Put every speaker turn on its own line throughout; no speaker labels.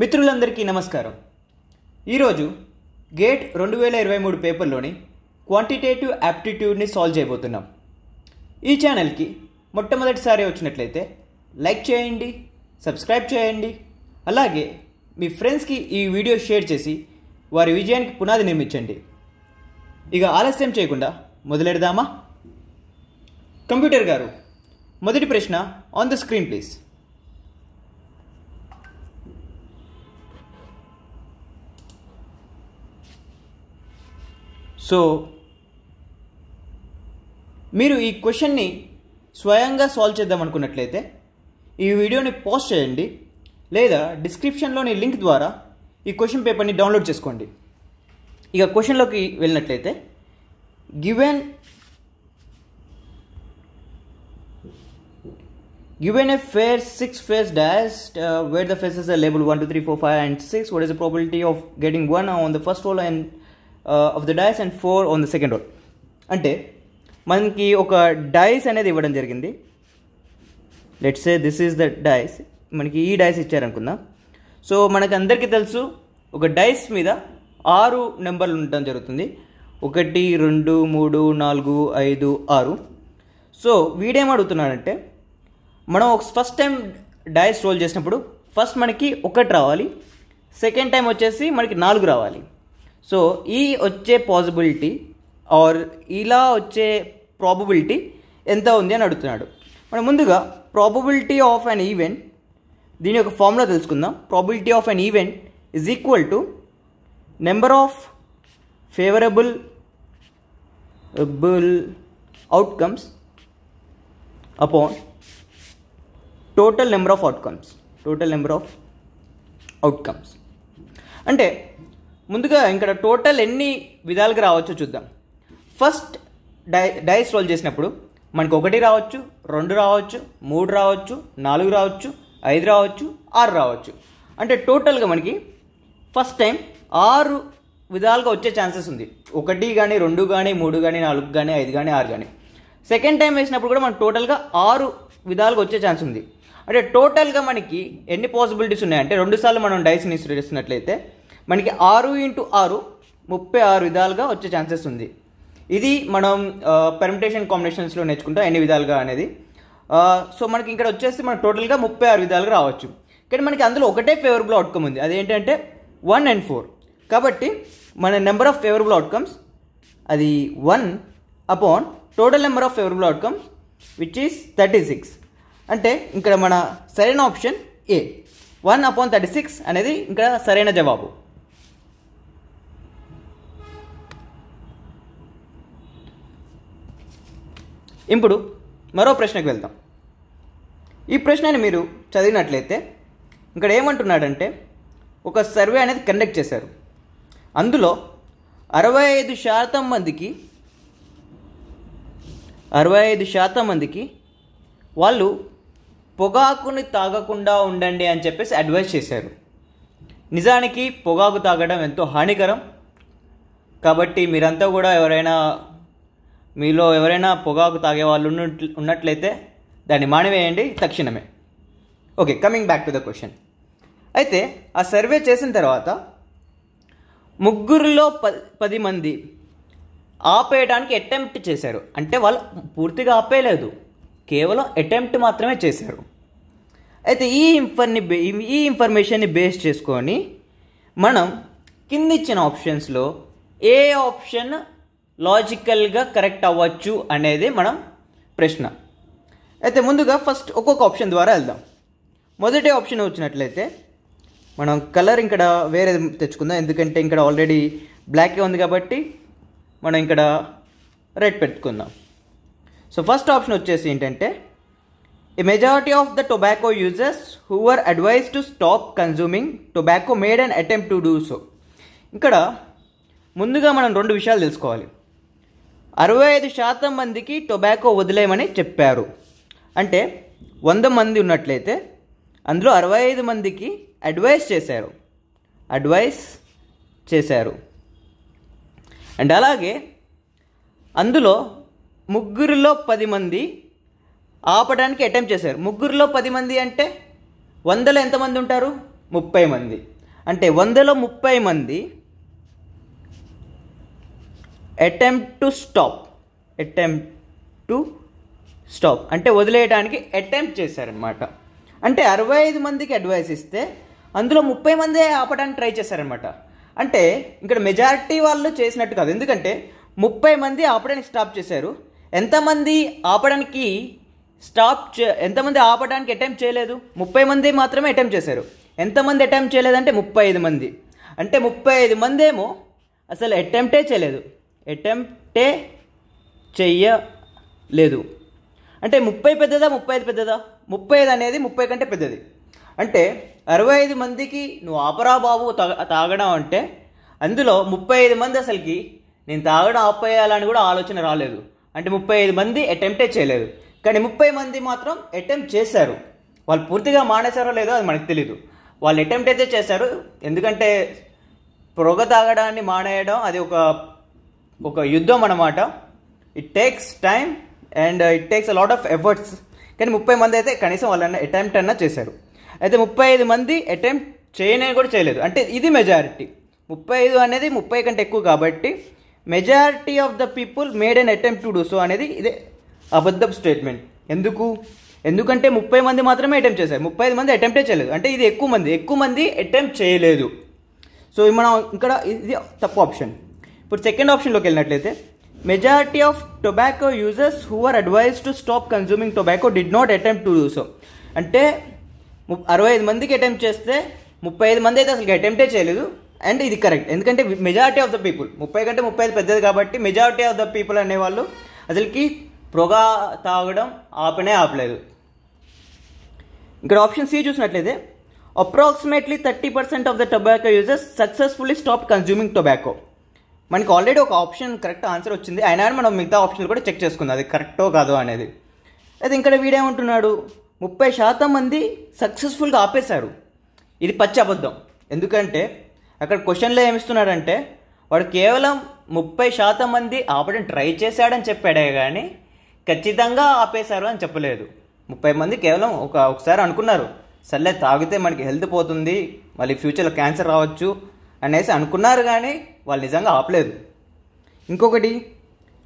మిత్రులందరికీ నమస్కారం ఈరోజు గేట్ రెండు వేల ఇరవై మూడు పేపర్లోని క్వాంటిటేటివ్ యాప్టిట్యూడ్ని సాల్వ్ చేయబోతున్నాం ఈ ఛానల్కి మొట్టమొదటిసారి వచ్చినట్లయితే లైక్ చేయండి సబ్స్క్రైబ్ చేయండి అలాగే మీ ఫ్రెండ్స్కి ఈ వీడియో షేర్ చేసి వారి విజయానికి పునాది నిర్మించండి ఇక ఆలస్యం చేయకుండా మొదలెడదామా కంప్యూటర్ గారు మొదటి ప్రశ్న on the screen please so మీరు ఈ క్వశ్చన్ని స్వయంగా సాల్వ్ చేద్దాం అనుకున్నట్లయితే ఈ వీడియోని పోస్ట్ చేయండి లేదా డిస్క్రిప్షన్లోని లింక్ ద్వారా ఈ క్వశ్చన్ పేపర్ని డౌన్లోడ్ చేసుకోండి ఇక క్వశ్చన్లోకి వెళ్ళినట్లయితే given given a fair six face dice where the faces labelled one two three four five and six what is the probability of getting one on the first roll and of the dice and four on the second roll అంటే మనకి ఒక dice అనేది ఇవ్వడం జరిగింది let's say this is the dice మనకి ఈ dice ఇచ్చారనుకుందాం so మనకు అందరికీ తెలుసు ఒక డైస్ మీద ఆరు నెంబర్లు ఉండటం జరుగుతుంది ఒకటి రెండు మూడు నాలుగు ఐదు ఆరు సో వీడేం అడుగుతున్నాడంటే మనం ఒక ఫస్ట్ టైం డైస్ రోల్ చేసినప్పుడు ఫస్ట్ మనకి ఒకటి రావాలి సెకండ్ టైం వచ్చేసి మనకి నాలుగు రావాలి సో ఈ వచ్చే పాసిబిలిటీ ఆర్ ఇలా వచ్చే ప్రాబబిలిటీ ఎంత ఉంది అని అడుగుతున్నాడు మనం ముందుగా ప్రాబబిలిటీ ఆఫ్ అన్ ఈవెంట్ దీని యొక్క ఫార్ములా తెలుసుకుందాం probability of an event is equal to number of favourable bull outcomes upon total number of outcomes total number of outcomes అంటే ముందుగా ఇక్కడ టోటల్ ఎన్ని విధాలుగా రావచ్చో చూద్దాం ఫస్ట్ డై డైస్ రోల్ చేసినప్పుడు మనకు ఒకటి రావచ్చు రెండు రావచ్చు మూడు రావచ్చు నాలుగు రావచ్చు ఐదు రావచ్చు ఆరు రావచ్చు అంటే టోటల్గా మనకి ఫస్ట్ టైం ఆరు విధాలుగా వచ్చే ఛాన్సెస్ ఉంది ఒకటి కానీ రెండు కానీ మూడు కానీ నాలుగు కానీ ఐదు కానీ ఆరు కానీ సెకండ్ టైం వేసినప్పుడు కూడా మనకు టోటల్గా ఆరు విధాలుగా వచ్చే ఛాన్స్ ఉంది అంటే టోటల్గా మనకి ఎన్ని పాసిబిలిటీస్ ఉన్నాయంటే రెండుసార్లు మనం డైస్ని ఇస్తున్నట్లయితే మనకి ఆరు ఇంటూ ఆరు ముప్పై ఆరు విధాలుగా వచ్చే ఛాన్సెస్ ఉంది ఇది మనం పెర్మిటేషన్ కాంబినేషన్స్లో నేర్చుకుంటాం ఎన్ని విధాలుగా అనేది సో మనకి ఇక్కడ వచ్చేసి మనం టోటల్గా ముప్పై ఆరు విధాలుగా రావచ్చు కానీ మనకి అందులో ఒకటే ఫేవరబుల్ అవుట్కమ్ ఉంది అదేంటంటే వన్ అండ్ ఫోర్ కాబట్టి మన నెంబర్ ఆఫ్ ఫేవరబుల్ అవుట్కమ్స్ అది one upon total number of favourable outcomes which is thirty six అంటే ఇక్కడ మన సరైన option A one upon thirty six అనేది ఇక్కడ సరైన జవాబు ఇప్పుడు మరో ప్రశ్నకు వెళ్దాం ఈ ప్రశ్నని మీరు చదివినట్లయితే ఇక్కడ ఏమంటున్నాడంటే ఒక సర్వే అనేది కండక్ట్ చేశారు అందులో అరవై ఐదు శాతం మందికి అరవై ఐదు శాతం మందికి వాళ్ళు పొగాకుని తాగకుండా ఉండండి అని చెప్పేసి అడ్వైస్ చేశారు నిజానికి పొగాకు తాగడం ఎంతో హానికరం కాబట్టి మీరంతా కూడా ఎవరైనా మీలో ఎవరైనా పొగాకు తాగే వాళ్ళు ఉన్నట్లయితే దాన్ని మానివేయండి తక్షణమే okay coming back to the question అయితే ఆ సర్వే చేసిన తర్వాత ముగ్గురులో ప పది మంది ఆపేయడానికి అటెంప్ట్ చేశారు అంటే వాళ్ళు పూర్తిగా ఆపేయలేదు కేవలం అటెంప్ట్ మాత్రమే చేశారు అయితే ఈ ఇన్ఫర్ని ఈ ఇన్ఫర్మేషన్ని బేస్ చేసుకొని మనం కింద ఇచ్చిన ఆప్షన్స్లో ఏ ఆప్షన్ లాజికల్గా కరెక్ట్ అవ్వచ్చు అనేది మనం ప్రశ్న అయితే ముందుగా ఫస్ట్ ఒక్కొక్క ఆప్షన్ ద్వారా వెళ్దాం మొదటి ఆప్షన్ వచ్చినట్లయితే మనం కలర్ ఇక్కడ వేరే తెచ్చుకుందాం ఎందుకంటే ఇక్కడ ఆల్రెడీ బ్లాకే ఉంది కాబట్టి మనం ఇక్కడ రెడ్ పెట్టుకుందాం సో ఫస్ట్ ఆప్షన్ వచ్చేసి ఏంటంటే a majority of the tobacco users who are advise to stop consuming tobacco made and attempt to do so ఇక్కడ ముందుగా మనం రెండు విషయాలు తెలుసుకోవాలి అరవై ఐదు శాతం మందికి టొబాకో వదిలేమని చెప్పారు అంటే వంద మంది ఉన్నట్లయితే అందులో అరవై ఐదు మందికి అడ్వైస్ చేశారు అడ్వైస్ చేశారు అండ్ అలాగే అందులో ముగ్గురిలో పది మంది ఆపడానికి అటెంప్ట్ చేశారు ముగ్గురిలో పది మంది అంటే వందలో ఎంతమంది ఉంటారు ముప్పై మంది అంటే వందలో ముప్పై మంది attempt to stop attempt to stop అంటే వదిలేయడానికి అటెంప్ట్ చేశారనమాట అంటే అరవై ఐదు మందికి అడ్వైస్ ఇస్తే అందులో ముప్పై మందే ఆపడానికి ట్రై చేశారనమాట అంటే ఇక్కడ మెజారిటీ వాళ్ళు చేసినట్టు కాదు ఎందుకంటే ముప్పై మంది ఆపడానికి స్టాప్ చేశారు ఎంతమంది ఆపడానికి స్టాప్ చే ఎంతమంది ఆపడానికి అటెంప్ట్ చేయలేదు ముప్పై మంది మాత్రమే అటెంప్ట్ చేశారు ఎంతమంది అటెంప్ట్ చేయలేదంటే ముప్పై ఐదు మంది అంటే ముప్పై ఐదు మంది ఏమో అసలు అటెంప్టే చేయలేదు అటెంప్టే చెయ్యలేదు అంటే ముప్పై పెద్దదా ముప్పై ఐదు పెద్దదా ముప్పై ఐదు అనేది ముప్పై కంటే పెద్దది అంటే అరవై ఐదు మందికి నువ్వు ఆపరా బాబు తాగడం అంటే అందులో ముప్పై ఐదు మంది అసలుకి నేను తాగడం ఆపేయాలని కూడా ఆలోచన రాలేదు అంటే ముప్పై ఐదు మంది అటెంప్టే చేయలేదు కానీ ముప్పై మంది మాత్రం అటెంప్ట్ చేశారు వాళ్ళు పూర్తిగా మానేశారో లేదో అది మనకు తెలియదు వాళ్ళు అటెంప్ట్ అయితే చేశారు ఎందుకంటే పొగ తాగడాన్ని మానేయడం అది ఒక ఒక యుద్ధం అనమాట it takes time and it takes a lot of efforts కానీ ముప్పై మంది అయితే కనీసం వాళ్ళన్న అటెంప్ట్ అన్నా చేశారు అయితే ముప్పై ఐదు మంది అటెంప్ట్ చేయనే కూడా చేయలేదు అంటే ఇది మెజారిటీ ముప్పై ఐదు అనేది ముప్పై కంటే ఎక్కువ కాబట్టి majority of the people made an attempt to do so అనేది ఇదే అబద్ధపు స్టేట్మెంట్ ఎందుకు ఎందుకంటే ముప్పై మంది మాత్రమే అటెంప్ట్ చేశారు ముప్పై ఐదు మంది అటెంప్టే చేయలేదు అంటే ఇది ఎక్కువ మంది ఎక్కువ మంది అటెంప్ట్ చేయలేదు సో మనం ఇక్కడ ఇది తప్పు ఆప్షన్ ఇప్పుడు సెకండ్ ఆప్షన్లోకి వెళ్ళినట్లయితే majority of tobacco users who are advise to stop consuming tobacco did not attempt to do so అంటే అరవై ఐదు మందికి అటెంప్ట్ చేస్తే ముప్పై ఐదు మంది అయితే అసలు అటెంప్టే చేయలేదు అండ్ ఇది కరెక్ట్ ఎందుకంటే మెజారిటీ ఆఫ్ ద పీపుల్ ముప్పై కంటే ముప్పై ఐదు పెద్దది కాబట్టి మెజారిటీ ఆఫ్ ద పీపుల్ అనేవాళ్ళు అసలుకి పొగ తాగడం ఆపనే ఆపలేదు ఇక్కడ ఆప్షన్ సి చూసినట్లయితే approximately thirty percent of the tobacco users successfully stop consuming tobacco మనకి ఆల్రెడీ ఒక ఆప్షన్ కరెక్ట్ ఆన్సర్ వచ్చింది అయినా మనం మిగతా ఆప్షన్లు కూడా చెక్ చేసుకుందాం అది కరెక్టో కాదో అనేది అయితే ఇక్కడ వీడేమంటున్నాడు ముప్పై శాతం మంది సక్సెస్ఫుల్గా ఆపేశారు ఇది పచ్చి అబద్ధం ఎందుకంటే అక్కడ క్వశ్చన్లో ఏమిస్తున్నాడంటే వాడు కేవలం ముప్పై శాతం మంది ఆపడం ట్రై చేశాడని చెప్పాడే కానీ ఖచ్చితంగా ఆపేశారు అని చెప్పలేదు ముప్పై మంది కేవలం ఒక ఒకసారి అనుకున్నారు సర్లే తాగితే మనకి హెల్త్ పోతుంది మళ్ళీ ఫ్యూచర్లో క్యాన్సర్ రావచ్చు అనేసి అనుకున్నారు కానీ వాళ్ళు నిజంగా ఆపలేదు ఇంకొకటి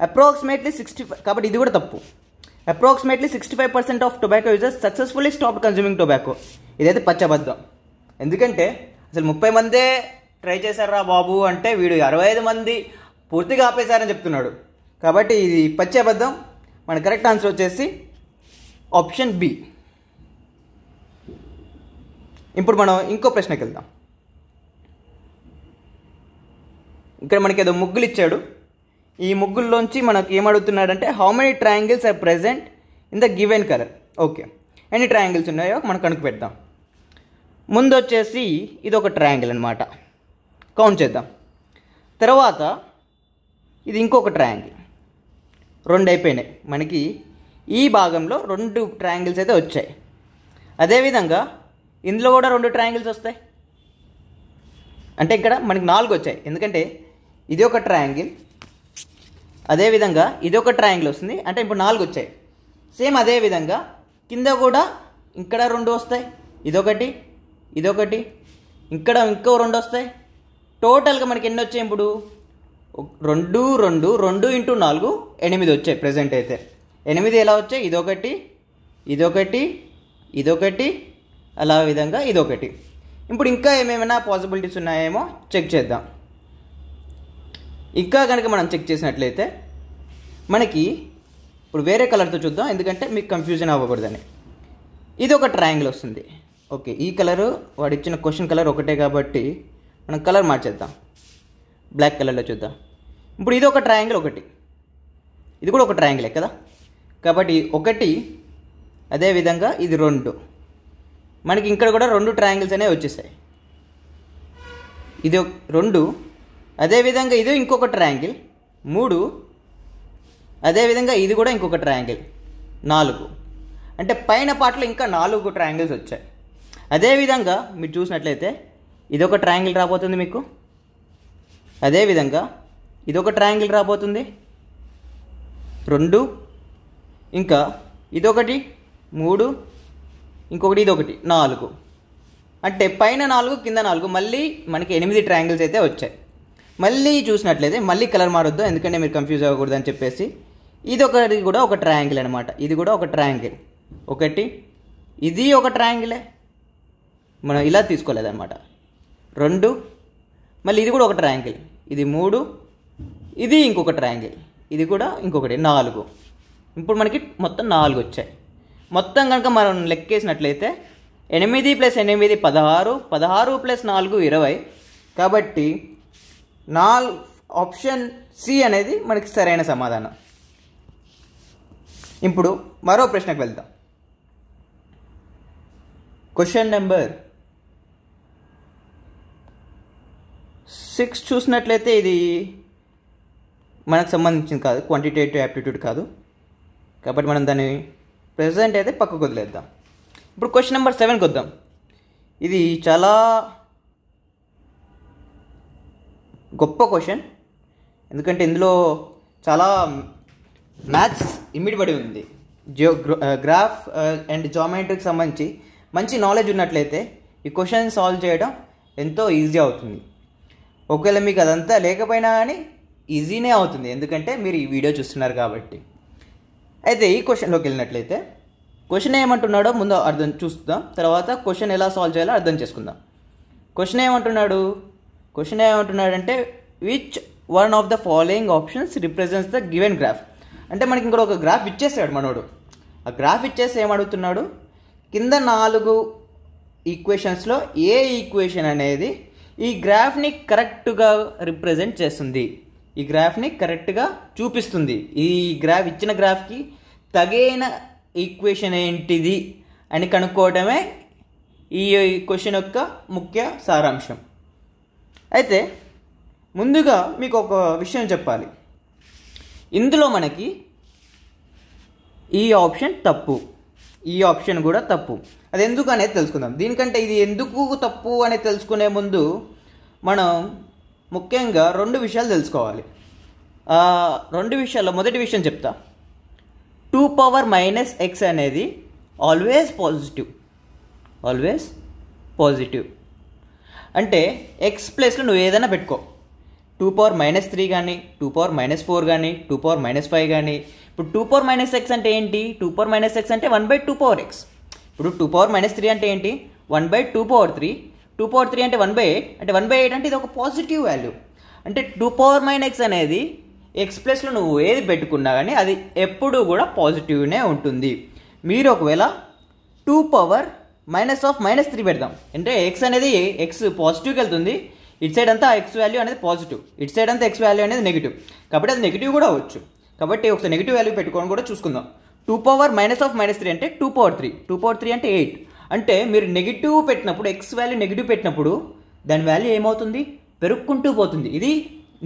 అప్రాక్సిమేట్లీ సిక్స్టీ ఫైవ్ కాబట్టి ఇది కూడా తప్పు approximately sixty five percent of tobacco users successfully stop consuming tobacco ఇదైతే పచ్చబద్ధం ఎందుకంటే అసలు ముప్పై మందే ట్రై చేశారా బాబు అంటే వీడు అరవై ఐదు మంది పూర్తిగా ఆపేశారని చెప్తున్నాడు కాబట్టి ఇది పచ్చబద్ధం అబద్ధం మన కరెక్ట్ ఆన్సర్ వచ్చేసి ఆప్షన్ బి ఇప్పుడు మనం ఇంకో ప్రశ్నకి వెళ్దాం ఇక్కడ మనకి ఏదో ముగ్గులు ఇచ్చాడు ఈ ముగ్గుల్లోంచి మనకు ఏమడుగుతున్నాడంటే how many triangles are present in the given colour okay ఎన్ని ట్రయాంగిల్స్ ఉన్నాయో మనం కనుక పెడదాం ముందు వచ్చేసి ఇది ఒక ట్రయాంగిల్ అనమాట కౌంట్ చేద్దాం తర్వాత ఇది ఇంకొక ట్రయాంగిల్ రెండు అయిపోయినాయి మనకి ఈ భాగంలో రెండు ట్రయాంగిల్స్ అయితే వచ్చాయి అదేవిధంగా ఇందులో కూడా రెండు ట్రయాంగిల్స్ వస్తాయి అంటే ఇక్కడ మనకి నాలుగు వచ్చాయి ఎందుకంటే ఇది ఒక ట్రయాంగిల్ అదేవిధంగా ఇది ఒక ట్రయాంగిల్ వస్తుంది అంటే ఇప్పుడు నాలుగు వచ్చాయి సేమ్ అదేవిధంగా కింద కూడా ఇక్కడ రెండు వస్తాయి ఇదొకటి ఇదొకటి ఇక్కడ ఇంకో రెండు వస్తాయి టోటల్గా మనకి ఎన్ని వచ్చాయి ఇప్పుడు రెండు రెండు రెండు ఇంటూ నాలుగు ఎనిమిది వచ్చాయి ప్రజెంట్ అయితే ఎనిమిది ఎలా వచ్చాయి ఇదొకటి ఇదొకటి ఇదొకటి అలా విధంగా ఇదొకటి ఇప్పుడు ఇంకా ఏమేమైనా పాసిబిలిటీస్ ఉన్నాయేమో చెక్ చేద్దాం ఇంకా కనుక మనం చెక్ చేసినట్లయితే మనకి ఇప్పుడు వేరే కలర్తో చూద్దాం ఎందుకంటే మీకు కన్ఫ్యూజన్ అవ్వకూడదని ఇది ఒక ట్రయాంగిల్ వస్తుంది ఓకే ఈ కలరు వాడు ఇచ్చిన క్వశ్చన్ కలర్ ఒకటే కాబట్టి మనం కలర్ మార్చేద్దాం బ్లాక్ కలర్లో చూద్దాం ఇప్పుడు ఇది ఒక ట్రయాంగిల్ ఒకటి ఇది కూడా ఒక ట్రయాంగిలే కదా కాబట్టి ఒకటి అదేవిధంగా ఇది రెండు మనకి ఇక్కడ కూడా రెండు ట్రయాంగిల్స్ అనేవి వచ్చేసాయి ఇది రెండు అదేవిధంగా ఇది ఇంకొక ట్రయాంగిల్ మూడు అదేవిధంగా ఇది కూడా ఇంకొక ట్రయాంగిల్ నాలుగు అంటే పైన పాటలో ఇంకా నాలుగు ట్రయాంగిల్స్ వచ్చాయి అదేవిధంగా మీరు చూసినట్లయితే ఇదొక ట్రయాంగిల్ రాబోతుంది మీకు అదేవిధంగా ఇదొక ట్రయాంగిల్ రాబోతుంది రెండు ఇంకా ఇదొకటి మూడు ఇంకొకటి ఇదొకటి నాలుగు అంటే పైన నాలుగు కింద నాలుగు మళ్ళీ మనకి ఎనిమిది ట్రయాంగిల్స్ అయితే వచ్చాయి మళ్ళీ చూసినట్లయితే మళ్ళీ కలర్ మారొద్దు ఎందుకంటే మీరు కన్ఫ్యూజ్ అవ్వకూడదు అని చెప్పేసి ఇది ఒకటి కూడా ఒక ట్రయాంగిల్ అనమాట ఇది కూడా ఒక ట్రయాంగిల్ ఒకటి ఇది ఒక ట్రయాంగిలే మనం ఇలా తీసుకోలేదన్నమాట రెండు మళ్ళీ ఇది కూడా ఒక ట్రయాంగిల్ ఇది మూడు ఇది ఇంకొక ట్రయాంగిల్ ఇది కూడా ఇంకొకటి నాలుగు ఇప్పుడు మనకి మొత్తం నాలుగు వచ్చాయి మొత్తం కనుక మనం లెక్కేసినట్లయితే ఎనిమిది ప్లస్ ఎనిమిది పదహారు పదహారు ప్లస్ నాలుగు ఇరవై కాబట్టి నాలుగు ఆప్షన్ సి అనేది మనకి సరైన సమాధానం ఇప్పుడు మరో ప్రశ్నకు వెళ్దాం క్వశ్చన్ నెంబర్ సిక్స్ చూసినట్లయితే ఇది మనకు సంబంధించింది కాదు క్వాంటిటేటివ్ యాప్టిట్యూడ్ కాదు కాబట్టి మనం దాన్ని ప్రజెంట్ అయితే పక్కకు వదిలేద్దాం ఇప్పుడు క్వశ్చన్ నెంబర్ సెవెన్కి వద్దాం ఇది చాలా గొప్ప క్వశ్చన్ ఎందుకంటే ఇందులో చాలా మ్యాథ్స్ పడి ఉంది జియో గ్రాఫ్ అండ్ జామెట్రీకి సంబంధించి మంచి నాలెడ్జ్ ఉన్నట్లయితే ఈ క్వశ్చన్ సాల్వ్ చేయడం ఎంతో ఈజీ అవుతుంది ఒకవేళ మీకు అదంతా లేకపోయినా కానీ ఈజీనే అవుతుంది ఎందుకంటే మీరు ఈ వీడియో చూస్తున్నారు కాబట్టి అయితే ఈ క్వశ్చన్లోకి వెళ్ళినట్లయితే క్వశ్చన్ ఏమంటున్నాడో ముందు అర్థం చూస్తుందాం తర్వాత క్వశ్చన్ ఎలా సాల్వ్ చేయాలో అర్థం చేసుకుందాం క్వశ్చన్ ఏమంటున్నాడు క్వశ్చన్ ఏమంటున్నాడంటే which one of the following options represents the given graph అంటే మనకి ఇంకోటి ఒక గ్రాఫ్ ఇచ్చేసాడు మనోడు ఆ గ్రాఫ్ ఇచ్చేసి ఏమడుగుతున్నాడు కింద నాలుగు ఈక్వేషన్స్లో ఏ ఈక్వేషన్ అనేది ఈ గ్రాఫ్ని కరెక్ట్గా రిప్రజెంట్ చేస్తుంది ఈ గ్రాఫ్ని కరెక్ట్గా చూపిస్తుంది ఈ గ్రాఫ్ ఇచ్చిన గ్రాఫ్కి తగిన ఈక్వేషన్ ఏంటిది అని కనుక్కోవడమే ఈ క్వశ్చన్ యొక్క ముఖ్య సారాంశం అయితే ముందుగా మీకు ఒక విషయం చెప్పాలి ఇందులో మనకి ఈ ఆప్షన్ తప్పు ఈ ఆప్షన్ కూడా తప్పు అది ఎందుకు అనేది తెలుసుకుందాం దీనికంటే ఇది ఎందుకు తప్పు అనేది తెలుసుకునే ముందు మనం ముఖ్యంగా రెండు విషయాలు తెలుసుకోవాలి రెండు విషయాల్లో మొదటి విషయం చెప్తా టూ పవర్ మైనస్ ఎక్స్ అనేది ఆల్వేస్ పాజిటివ్ ఆల్వేస్ పాజిటివ్ అంటే ఎక్స్ ప్లేస్లో నువ్వు ఏదైనా పెట్టుకో టూ పవర్ మైనస్ త్రీ కానీ టూ పవర్ మైనస్ ఫోర్ కానీ టూ పవర్ మైనస్ ఫైవ్ కానీ ఇప్పుడు టూ పవర్ మైనస్ ఎక్స్ అంటే ఏంటి టూ పవర్ మైనస్ ఎక్స్ అంటే one by two power x ఇప్పుడు టూ పవర్ మైనస్ త్రీ అంటే ఏంటి one by two power three two power three అంటే వన్ బై ఎయిట్ అంటే వన్ బై ఎయిట్ అంటే ఇది ఒక పాజిటివ్ వాల్యూ అంటే టూ పవర్ మైనస్ ఎక్స్ అనేది ఎక్స్ ప్లస్లో నువ్వు ఏది పెట్టుకున్నా కానీ అది ఎప్పుడూ కూడా పాజిటివ్నే ఉంటుంది మీరు ఒకవేళ two power minus of minus three పెడదాం అంటే ఎక్స్ అనేది ఎక్స్ పాజిటివ్కి వెళ్తుంది ఇటు సైడ్ అంతా ఎక్స్ వాల్యూ అనేది పాజిటివ్ ఇట్ సైడ్ అంతా ఎక్స్ వాల్యూ అనేది నెగిటివ్ కాబట్టి అది నెగిటివ్ కూడా అవ్వచ్చు కాబట్టి ఒకసారి నెగిటివ్ వాల్యూ పెట్టుకోవడం కూడా చూసుకుందాం two power minus of minus three అంటే two power three two power three అంటే ఎయిట్ అంటే మీరు నెగిటివ్ పెట్టినప్పుడు ఎక్స్ వాల్యూ నెగిటివ్ పెట్టినప్పుడు దాని వాల్యూ ఏమవుతుంది పెరుక్కుంటూ పోతుంది ఇది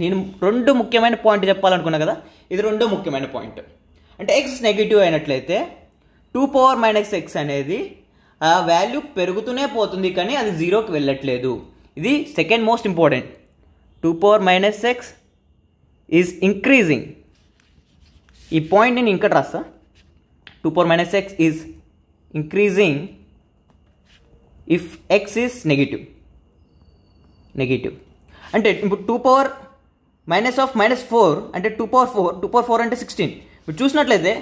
నేను రెండు ముఖ్యమైన పాయింట్ చెప్పాలనుకున్నా కదా ఇది రెండు ముఖ్యమైన పాయింట్ అంటే ఎక్స్ నెగిటివ్ అయినట్లయితే టూ పవర్ మైనస్ ఎక్స్ అనేది ఆ వాల్యూ పెరుగుతూనే పోతుంది కానీ అది జీరోకి వెళ్ళట్లేదు ఇది second most important two power minus x is increasing ఈ పాయింట్ నేను ఇంకా రాస్తా two power minus x is increasing if x is negative negative అంటే ఇప్పుడు two power minus of minus four అంటే two power four two power four అంటే sixteen ఇప్పుడు చూసినట్లయితే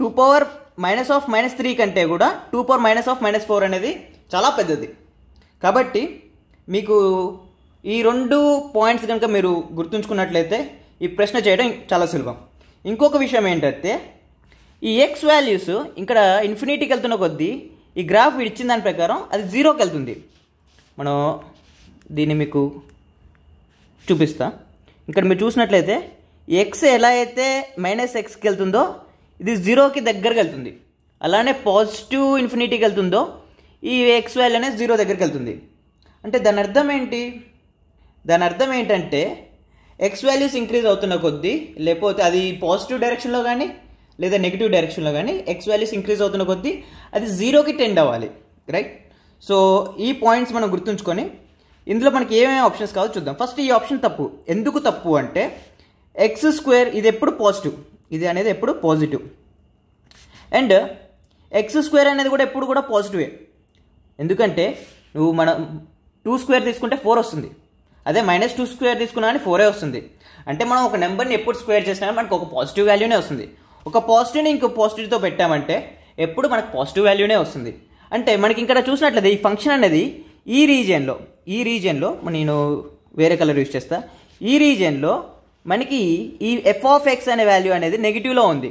two power minus of minus three కంటే కూడా two power minus of minus four అనేది చాలా పెద్దది కాబట్టి మీకు ఈ రెండు పాయింట్స్ కనుక మీరు గుర్తుంచుకున్నట్లయితే ఈ ప్రశ్న చేయడం చాలా సులభం ఇంకొక విషయం ఏంటంటే ఈ ఎక్స్ వాల్యూస్ ఇక్కడ ఇన్ఫినిటీకి వెళ్తున్న కొద్దీ ఈ గ్రాఫ్ ఇచ్చిన దాని ప్రకారం అది జీరోకి వెళ్తుంది మనం దీన్ని మీకు చూపిస్తా ఇక్కడ మీరు చూసినట్లయితే ఎక్స్ ఎలా అయితే మైనస్ ఎక్స్కి వెళ్తుందో ఇది జీరోకి దగ్గరకు వెళ్తుంది అలానే పాజిటివ్ ఇన్ఫినిటీకి వెళ్తుందో ఈ ఎక్స్ వాల్యూ అనేది జీరో దగ్గరికి వెళ్తుంది అంటే దాని అర్థం ఏంటి దాని అర్థం ఏంటంటే ఎక్స్ వాల్యూస్ ఇంక్రీజ్ అవుతున్న కొద్దీ లేకపోతే అది పాజిటివ్ డైరెక్షన్లో కానీ లేదా నెగిటివ్ డైరెక్షన్లో కానీ ఎక్స్ వాల్యూస్ ఇంక్రీజ్ అవుతున్న కొద్దీ అది జీరోకి టెండ్ అవ్వాలి రైట్ సో ఈ పాయింట్స్ మనం గుర్తుంచుకొని ఇందులో మనకి ఏమేమి ఆప్షన్స్ కావాలో చూద్దాం ఫస్ట్ ఈ ఆప్షన్ తప్పు ఎందుకు తప్పు అంటే ఎక్స్ స్క్వేర్ ఇది ఎప్పుడు పాజిటివ్ ఇది అనేది ఎప్పుడు పాజిటివ్ అండ్ ఎక్స్ స్క్వేర్ అనేది కూడా ఎప్పుడు కూడా పాజిటివే ఎందుకంటే నువ్వు మనం టూ స్క్వేర్ తీసుకుంటే ఫోర్ వస్తుంది అదే మైనస్ టూ స్క్వేర్ తీసుకున్నా కానీ ఫోరే వస్తుంది అంటే మనం ఒక నెంబర్ని ఎప్పుడు స్క్వేర్ చేసినా మనకు ఒక పాజిటివ్ వాల్యూనే వస్తుంది ఒక పాజిటివ్ని ఇంకో పాజిటివ్తో పెట్టామంటే ఎప్పుడు మనకు పాజిటివ్ వాల్యూనే వస్తుంది అంటే మనకి ఇక్కడ చూసినట్లయితే ఈ ఫంక్షన్ అనేది ఈ రీజియన్లో ఈ రీజియన్లో నేను వేరే కలర్ యూజ్ చేస్తా ఈ రీజియన్లో మనకి ఈ ఎఫ్ ఆఫ్ ఎక్స్ అనే వాల్యూ అనేది నెగిటివ్లో ఉంది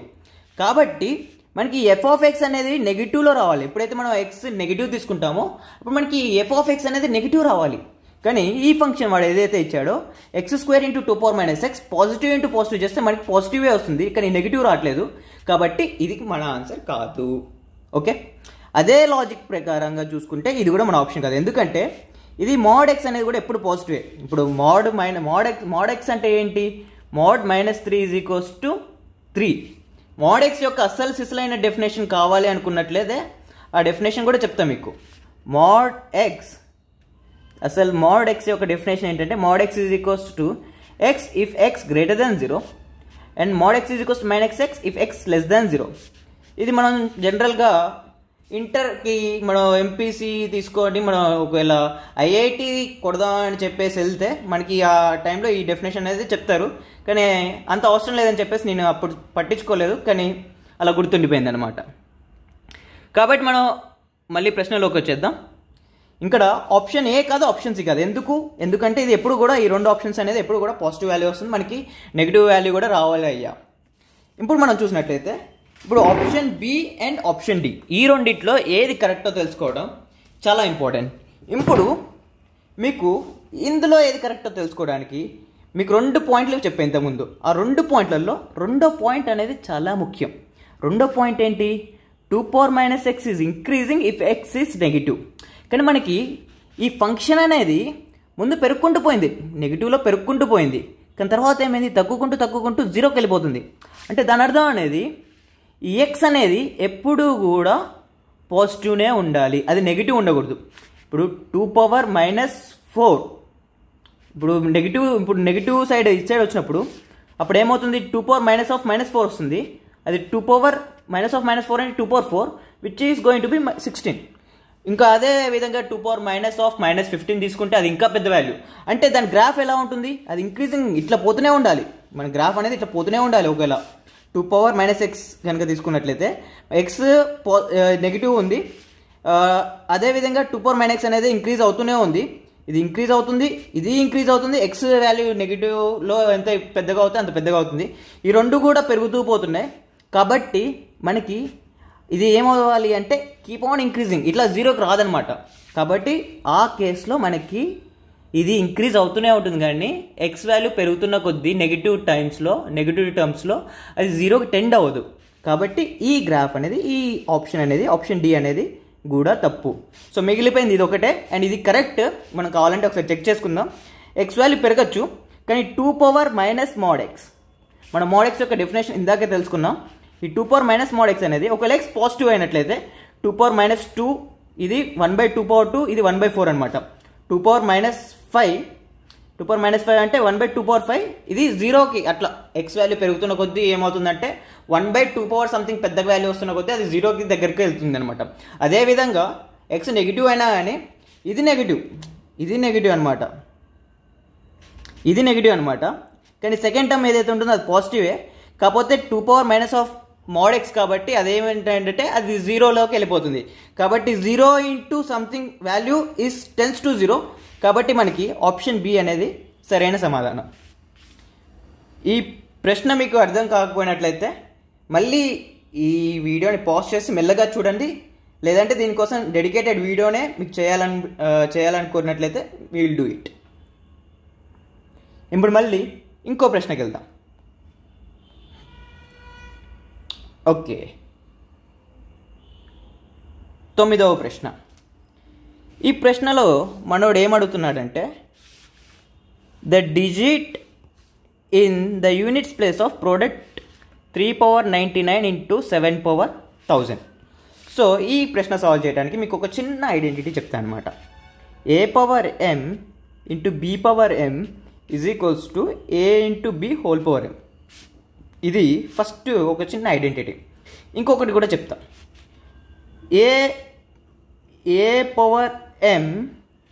కాబట్టి మనకి ఎఫ్ ఆఫ్ ఎక్స్ అనేది నెగిటివ్లో రావాలి ఎప్పుడైతే మనం ఎక్స్ నెగిటివ్ తీసుకుంటామో అప్పుడు మనకి ఎఫ్ ఆఫ్ ఎక్స్ అనేది నెగిటివ్ రావాలి కానీ ఈ ఫంక్షన్ వాడు ఏదైతే ఇచ్చాడో x square into two power minus x positive into positive చేస్తే మనకి పాజిటివే వస్తుంది కానీ నెగిటివ్ రావట్లేదు కాబట్టి ఇది మన ఆన్సర్ కాదు ఓకే అదే లాజిక్ ప్రకారంగా చూసుకుంటే ఇది కూడా మన ఆప్షన్ కాదు ఎందుకంటే ఇది మోడ్ ఎక్స్ అనేది కూడా ఎప్పుడు పాజిటివే ఇప్పుడు మోడ్ మైన మోడ్ ఎక్స్ మోడ్ ఎక్స్ అంటే ఏంటి mod minus three is equals to three mod x యొక్క అస్సలు సిసలైన డెఫినేషన్ కావాలి అనుకున్నట్లయితే ఆ డెఫినేషన్ కూడా చెప్తాం మీకు మోడ్ ఎక్స్ అసలు మోడ్ ఎక్స్ యొక్క డెఫినేషన్ ఏంటంటే mod x is equals to x if x greater than zero and mod x is equals to minus x if x less than zero ఇది మనం జనరల్గా ఇంటర్కి మనం ఎంపీసీ తీసుకొని మనం ఒకవేళ ఐఐటి కొడదాం అని చెప్పేసి వెళ్తే మనకి ఆ టైంలో ఈ డెఫినేషన్ అనేది చెప్తారు కానీ అంత అవసరం లేదని చెప్పేసి నేను అప్పుడు పట్టించుకోలేదు కానీ అలా గుర్తుండిపోయింది అనమాట కాబట్టి మనం మళ్ళీ ప్రశ్నలోకి వచ్చేద్దాం ఇక్కడ ఆప్షన్ ఏ కాదు ఆప్షన్ సి కాదు ఎందుకు ఎందుకంటే ఇది ఎప్పుడు కూడా ఈ రెండు ఆప్షన్స్ అనేది ఎప్పుడు కూడా పాజిటివ్ వాల్యూ వస్తుంది మనకి నెగిటివ్ వాల్యూ కూడా రావాలి అయ్యా ఇప్పుడు మనం చూసినట్లయితే ఇప్పుడు option B and option D ఈ రెండిట్లో ఏది కరెక్టో తెలుసుకోవడం చాలా ఇంపార్టెంట్ ఇప్పుడు మీకు ఇందులో ఏది కరెక్టో తెలుసుకోవడానికి మీకు రెండు పాయింట్లు చెప్పే ఇంతకుముందు ఆ రెండు పాయింట్లలో రెండో పాయింట్ అనేది చాలా ముఖ్యం రెండో పాయింట్ ఏంటి two power minus x is increasing if x is negative కానీ మనకి ఈ ఫంక్షన్ అనేది ముందు పెరుక్కుంటూ పోయింది నెగిటివ్లో పెరుక్కుంటూ పోయింది కానీ తర్వాత ఏమైంది తగ్గుకుంటూ తగ్గుకుంటూ జీరోకి వెళ్ళిపోతుంది అంటే దాని అర్థం అనేది ఈ ఎక్స్ అనేది ఎప్పుడూ కూడా పాజిటివ్నే ఉండాలి అది నెగిటివ్ ఉండకూడదు ఇప్పుడు టూ పవర్ మైనస్ ఫోర్ ఇప్పుడు నెగిటివ్ ఇప్పుడు నెగిటివ్ సైడ్ ఇటు సైడ్ వచ్చినప్పుడు అప్పుడు ఏమవుతుంది two power minus of minus four వస్తుంది అది two power minus of minus four అంటే two power four which is going to be sixteen ఇంకా అదే విధంగా two power minus of minus fifteen తీసుకుంటే అది ఇంకా పెద్ద వాల్యూ అంటే దాని గ్రాఫ్ ఎలా ఉంటుంది అది ఇంక్రీజింగ్ ఇట్లా పోతూనే ఉండాలి మన గ్రాఫ్ అనేది ఇట్లా పోతూనే ఉండాలి ఒకవేళ టూ పవర్ మైనస్ ఎక్స్ కనుక తీసుకున్నట్లయితే ఎక్స్ పో నెగిటివ్ ఉంది అదేవిధంగా టూ పవర్ మైనస్ అనేది ఇంక్రీజ్ అవుతూనే ఉంది ఇది ఇంక్రీజ్ అవుతుంది ఇది ఇంక్రీజ్ అవుతుంది ఎక్స్ వాల్యూ నెగిటివ్లో ఎంత పెద్దగా అవుతుంది అంత పెద్దగా అవుతుంది ఈ రెండు కూడా పెరుగుతూ పోతున్నాయి కాబట్టి మనకి ఇది ఏమవ్వాలి అంటే కీప్ ఆన్ ఇంక్రీజింగ్ ఇట్లా జీరోకి రాదనమాట కాబట్టి ఆ కేసులో మనకి ఇది ఇంక్రీజ్ అవుతూనే ఉంటుంది కానీ ఎక్స్ వాల్యూ పెరుగుతున్న కొద్దీ నెగిటివ్ టైమ్స్లో నెగిటివ్ టర్మ్స్లో అది జీరోకి టెండ్ అవ్వదు కాబట్టి ఈ గ్రాఫ్ అనేది ఈ ఆప్షన్ అనేది ఆప్షన్ డి అనేది కూడా తప్పు సో మిగిలిపోయింది ఇది ఒకటే అండ్ ఇది కరెక్ట్ మనం కావాలంటే ఒకసారి చెక్ చేసుకుందాం ఎక్స్ వాల్యూ పెరగచ్చు కానీ two power minus mod x మన మోడ్ ఎక్స్ యొక్క డెఫినేషన్ ఇందాకే తెలుసుకుందాం ఈ two power minus mod x అనేది ఒకవేళ ఎక్స్ పాజిటివ్ అయినట్లయితే టూ పవర్ మైనస్ టూ ఇది one by two power two ఇది వన్ బై ఫోర్ అనమాట two power minus five two power minus five అంటే one by two power five ఇది జీరోకి అట్లా ఎక్స్ వాల్యూ పెరుగుతున్న కొద్దీ ఏమవుతుందంటే one by two power something పెద్ద వాల్యూ వస్తున్న కొద్దీ అది జీరోకి దగ్గరికి వెళ్తుంది అనమాట అదేవిధంగా ఎక్స్ నెగిటివ్ అయినా కానీ ఇది నెగిటివ్ ఇది నెగిటివ్ అనమాట ఇది నెగిటివ్ అనమాట కానీ సెకండ్ టర్మ్ ఏదైతే ఉంటుందో అది పాజిటివే కాకపోతే two power minus of mod x కాబట్టి అదేమిటంటే అది జీరోలోకి వెళ్ళిపోతుంది కాబట్టి zero into something value is tends to zero కాబట్టి మనకి ఆప్షన్ బి అనేది సరైన సమాధానం ఈ ప్రశ్న మీకు అర్థం కాకపోయినట్లయితే మళ్ళీ ఈ వీడియోని పాజ్ చేసి మెల్లగా చూడండి లేదంటే దీనికోసం డెడికేటెడ్ వీడియోనే మీకు చేయాలను చేయాలనుకున్నట్లయితే విల్ డూ ఇట్ ఇప్పుడు మళ్ళీ ఇంకో ప్రశ్నకి వెళ్దాం ఓకే తొమ్మిదవ ప్రశ్న ఈ ప్రశ్నలో మనోడు ఏమడుగుతున్నాడంటే the digit in the units place of product three power ninety nine into seven power thousand so ఈ ప్రశ్న సాల్వ్ చేయడానికి మీకు ఒక చిన్న ఐడెంటిటీ చెప్తాను అనమాట a power M into B power m is equals to a into B whole power m ఇది first ఒక చిన్న ఐడెంటిటీ ఇంకొకటి కూడా చెప్తా a a power m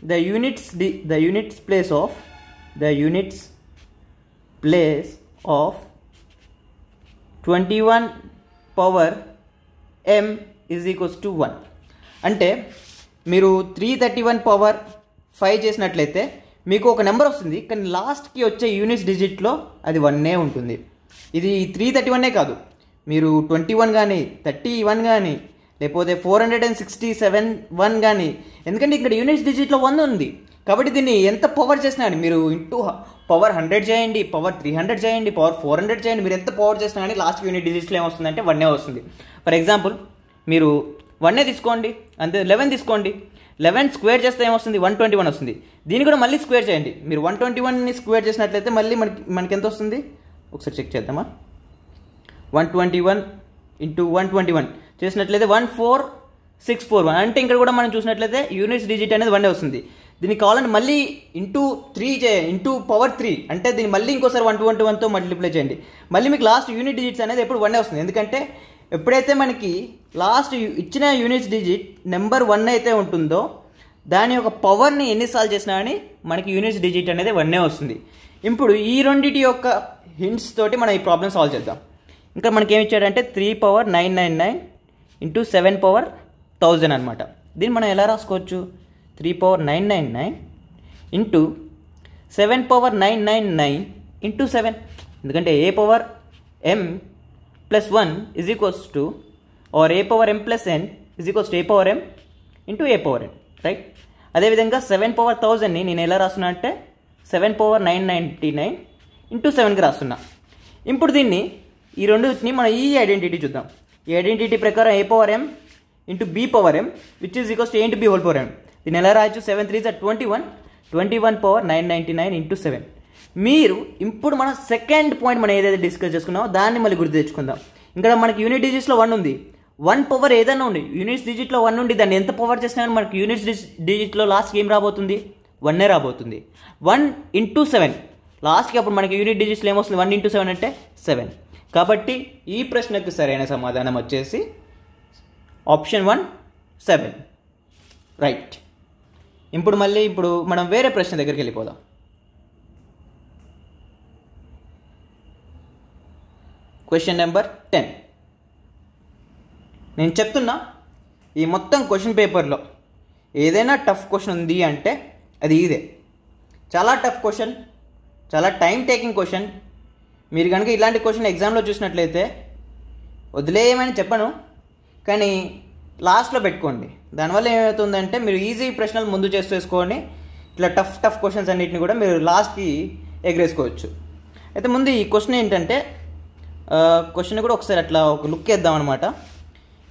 the units the units place of the units place of 21 power m is equals to one అంటే మీరు three thirty one power five చేసినట్లయితే మీకు ఒక నెంబర్ వస్తుంది కానీ లాస్ట్కి వచ్చే యూనిట్స్ డిజిట్లో అది వన్నే ఉంటుంది ఇది త్రీ థర్టీ వన్నే కాదు మీరు ట్వంటీ వన్ కానీ థర్టీ వన్ కానీ లేకపోతే four hundred and sixty seven one కానీ ఎందుకంటే ఇక్కడ యూనిట్స్ డిజిట్లో వన్ ఉంది కాబట్టి దీన్ని ఎంత పవర్ చేసినా కానీ మీరు ఇంటూ పవర్ హండ్రెడ్ చేయండి పవర్ త్రీ హండ్రెడ్ చేయండి పవర్ ఫోర్ హండ్రెడ్ చేయండి మీరు ఎంత పవర్ చేసినా కానీ లాస్ట్ యూనిట్ డిజిట్లో ఏమొస్తుందంటే వన్నే వస్తుంది ఫర్ ఎగ్జాంపుల్ మీరు వన్నే తీసుకోండి అంతే లెవెన్ తీసుకోండి లెవెన్ స్క్వేర్ చేస్తే ఏమొస్తుంది వన్ ట్వంటీ వన్ వస్తుంది దీన్ని కూడా మళ్ళీ స్క్వేర్ చేయండి మీరు వన్ ట్వంటీ వన్ని స్క్వేర్ చేసినట్లయితే మళ్ళీ మనకి మనకి ఎంత వస్తుంది ఒకసారి చెక్ చేద్దామా one twenty one into one twenty one చేసినట్లయితే one four six four one అంటే ఇక్కడ కూడా మనం చూసినట్లయితే యూనిట్స్ డిజిట్ అనేది వన్ వస్తుంది దీనికి కావాలని మళ్ళీ ఇంటూ త్రీ చే ఇంటూ పవర్ త్రీ అంటే దీన్ని మళ్ళీ ఇంకోసారి వన్ టూ వన్ టూ వన్తో మల్టిప్లై చేయండి మళ్ళీ మీకు లాస్ట్ యూనిట్ డిజిట్స్ అనేది ఎప్పుడు వన్ వస్తుంది ఎందుకంటే ఎప్పుడైతే మనకి లాస్ట్ ఇచ్చిన యూనిట్స్ డిజిట్ నెంబర్ వన్ అయితే ఉంటుందో దాని యొక్క పవర్ని ఎన్నిసార్లు చేసినా అని మనకి యూనిట్స్ డిజిట్ అనేది వన్నే వస్తుంది ఇప్పుడు ఈ రెండింటి యొక్క హింట్స్ తోటి మనం ఈ ప్రాబ్లమ్ సాల్వ్ చేద్దాం ఇంకా మనకి ఏమి ఇచ్చాడంటే three power nine nine nine into seven power thousand అనమాట దీన్ని మనం ఎలా రాసుకోవచ్చు three power nine nine nine into seven power nine nine nine into seven ఎందుకంటే A power M plus one is equals to or A power M plus N is equals to A power M into A power N right అదేవిధంగా seven power థౌజండ్ని నేను ఎలా రాస్తున్నా అంటే seven power nine ninety nine into సెవెన్కి రాస్తున్నా ఇప్పుడు దీన్ని ఈ రెండుని మనం ఈ ఐడెంటిటీ చూద్దాం ఈ ఐడెంటిటీ ప్రకారం A power M into B power M which is equals A into B whole power M దీని ఎలా రాయొచ్చు సెవెన్ త్రీ జా twenty one twenty one power nine ninety nine into seven మీరు ఇప్పుడు మనం సెకండ్ పాయింట్ మనం ఏదైతే డిస్కస్ చేసుకున్నామో దాన్ని మళ్ళీ గుర్తు తెచ్చుకుందాం ఇంకా మనకి యూనిట్ డిజిట్స్లో వన్ ఉంది వన్ పవర్ ఏదైనా ఉంది యూనిట్స్ డిజిట్లో వన్ ఉండి దాన్ని ఎంత పవర్ చేసినా మనకి యూనిట్స్ డిజిట్లో లాస్ట్కి ఏం రాబోతుంది వన్నే రాబోతుంది వన్ ఇంటూ సెవెన్ లాస్ట్కి అప్పుడు మనకి యూనిట్ డిజిట్లో ఏమొస్తుంది వన్ ఇంటూ సెవెన్ అంటే సెవెన్ కాబట్టి ఈ ప్రశ్నకు సరైన సమాధానం వచ్చేసి ఆప్షన్ వన్ సెవెన్ రైట్ ఇప్పుడు మళ్ళీ ఇప్పుడు మనం వేరే ప్రశ్న దగ్గరికి వెళ్ళిపోదాం క్వశ్చన్ నెంబర్ టెన్ నేను చెప్తున్నా ఈ మొత్తం క్వశ్చన్ పేపర్లో ఏదైనా టఫ్ క్వశ్చన్ ఉంది అంటే అది ఇదే చాలా టఫ్ క్వశ్చన్ చాలా టైం టేకింగ్ క్వశ్చన్ మీరు కనుక ఇలాంటి క్వశ్చన్ ఎగ్జామ్లో చూసినట్లయితే వదిలేయమని చెప్పను కానీ లాస్ట్లో పెట్టుకోండి దానివల్ల ఏమవుతుందంటే మీరు ఈజీ ప్రశ్నలు ముందు చేసుకొని ఇట్లా టఫ్ టఫ్ క్వశ్చన్స్ అన్నింటిని కూడా మీరు లాస్ట్కి ఎగరేసుకోవచ్చు అయితే ముందు ఈ క్వశ్చన్ ఏంటంటే క్వశ్చన్ కూడా ఒకసారి అట్లా ఒక లుక్ వేద్దాం అనమాట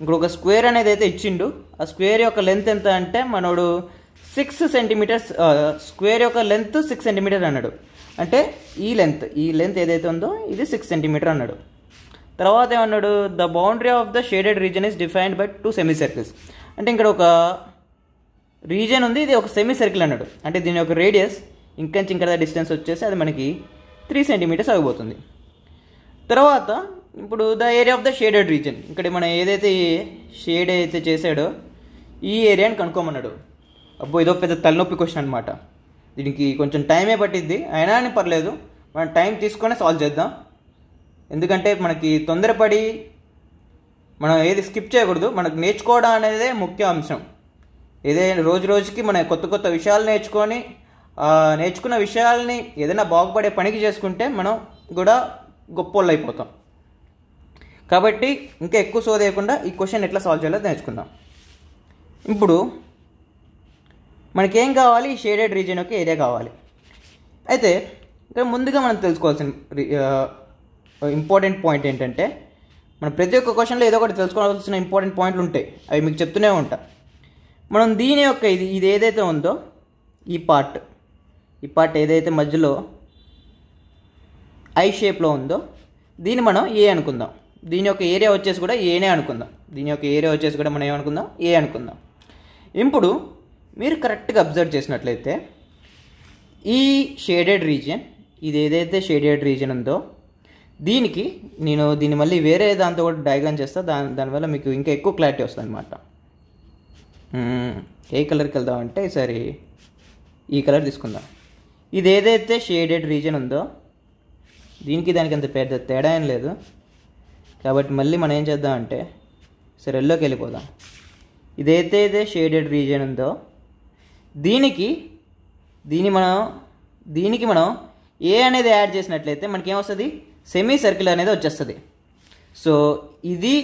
ఇప్పుడు ఒక స్క్వేర్ అనేది అయితే ఇచ్చిండు ఆ స్క్వేర్ యొక్క లెంత్ ఎంత అంటే మనోడు సిక్స్ సెంటీమీటర్స్ స్క్వేర్ యొక్క లెంత్ సిక్స్ సెంటీమీటర్ అన్నాడు అంటే ఈ లెంత్ ఈ లెంత్ ఏదైతే ఉందో ఇది సిక్స్ సెంటీమీటర్ అన్నాడు తర్వాత ఏమన్నాడు the boundary of the shaded region is defined by two semi circles అంటే ఇక్కడ ఒక రీజన్ ఉంది ఇది ఒక సెమీ సర్కిల్ అన్నాడు అంటే దీని యొక్క రేడియస్ ఇంకంచి ఇంకా డిస్టెన్స్ వచ్చేసి అది మనకి త్రీ సెంటీమీటర్స్ అవ్వబోతుంది తర్వాత ఇప్పుడు the area of the shaded region ఇక్కడ మనం ఏదైతే షేడ్ అయితే చేసాడో ఈ ఏరియాని కనుక్కోమన్నాడు అబ్బో ఇదో పెద్ద తలనొప్పి క్వశ్చన్ అనమాట దీనికి కొంచెం టైమే పట్టిద్ది అయినా అని పర్లేదు మనం టైం తీసుకొని సాల్వ్ చేద్దాం ఎందుకంటే మనకి తొందరపడి మనం ఏది స్కిప్ చేయకూడదు మనకు నేర్చుకోవడం అనేదే ముఖ్య అంశం ఏదైనా రోజు రోజుకి మనం కొత్త కొత్త విషయాలు నేర్చుకొని నేర్చుకున్న విషయాల్ని ఏదైనా బాగుపడే పనికి చేసుకుంటే మనం కూడా గొప్పోళ్ళు అయిపోతాం కాబట్టి ఇంకా ఎక్కువ సోదేయకుండా ఈ క్వశ్చన్ ఎట్లా సాల్వ్ చేయాలో నేర్చుకుందాం ఇప్పుడు మనకేం కావాలి షేడెడ్ రీజియన్ యొక్క ఏరియా కావాలి అయితే ఇక్కడ ముందుగా మనం తెలుసుకోవాల్సిన ఇంపార్టెంట్ పాయింట్ ఏంటంటే మనం ప్రతి ఒక్క క్వశ్చన్లో ఏదో ఒకటి తెలుసుకోవాల్సిన ఇంపార్టెంట్ పాయింట్లు ఉంటాయి అవి మీకు చెప్తూనే ఉంటా మనం దీని యొక్క ఇది ఇది ఏదైతే ఉందో ఈ పార్ట్ ఈ పార్ట్ ఏదైతే మధ్యలో ఐ షేప్లో ఉందో దీన్ని మనం ఏ అనుకుందాం దీని యొక్క ఏరియా వచ్చేసి కూడా ఏనే అనుకుందాం దీని యొక్క ఏరియా వచ్చేసి కూడా మనం ఏమనుకుందాం ఏ అనుకుందాం ఇప్పుడు మీరు కరెక్ట్గా అబ్జర్వ్ చేసినట్లయితే ఈ షేడెడ్ రీజియన్ ఇది ఏదైతే షేడెడ్ రీజియన్ ఉందో దీనికి నేను దీన్ని మళ్ళీ వేరే దాంతో కూడా డయాగ్రామ్ చేస్తా దాని దానివల్ల మీకు ఇంకా ఎక్కువ క్లారిటీ వస్తుంది అనమాట ఏ కలర్కి వెళ్దామంటే ఈసారి ఈ కలర్ తీసుకుందాం ఇది ఏదైతే షేడెడ్ రీజన్ ఉందో దీనికి దానికి అంత పెద్ద తేడా ఏం లేదు కాబట్టి మళ్ళీ మనం ఏం చేద్దామంటే సరే ఎల్లోకి వెళ్ళిపోదాం ఇదైతే షేడెడ్ రీజన్ ఉందో దీనికి దీని మనం దీనికి మనం ఏ అనేది యాడ్ చేసినట్లయితే మనకి ఏమొస్తుంది సెమీ సర్కిల్ అనేది వచ్చేస్తుంది సో ఇది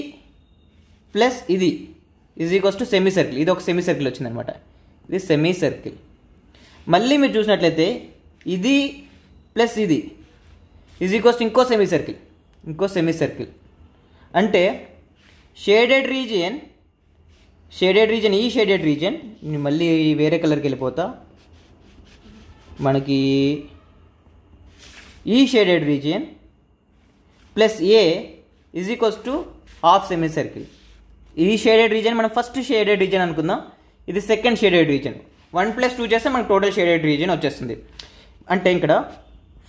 ప్లస్ ఇది is equals to semi circle ఇది ఒక సెమీ సర్కిల్ వచ్చిందనమాట ఇది సెమీ సర్కిల్ మళ్ళీ మీరు చూసినట్లయితే ఇది ప్లస్ ఇది ఇజ్ ఈక్వల్స్ ఇంకో సెమీ సర్కిల్ ఇంకో సెమీ సర్కిల్ అంటే షేడెడ్ రీజియన్ షేడెడ్ రీజన్ ఈ షేడెడ్ రీజన్ నేను మళ్ళీ వేరే కలర్కి వెళ్ళిపోతా మనకి ఈ shaded region plus A is equals to half semi circle ఈ షేడెడ్ రీజన్ మనం ఫస్ట్ షేడెడ్ రీజన్ అనుకుందాం ఇది second shaded region one plus two చేస్తే మనకు టోటల్ షేడెడ్ రీజన్ వచ్చేస్తుంది అంటే ఇక్కడ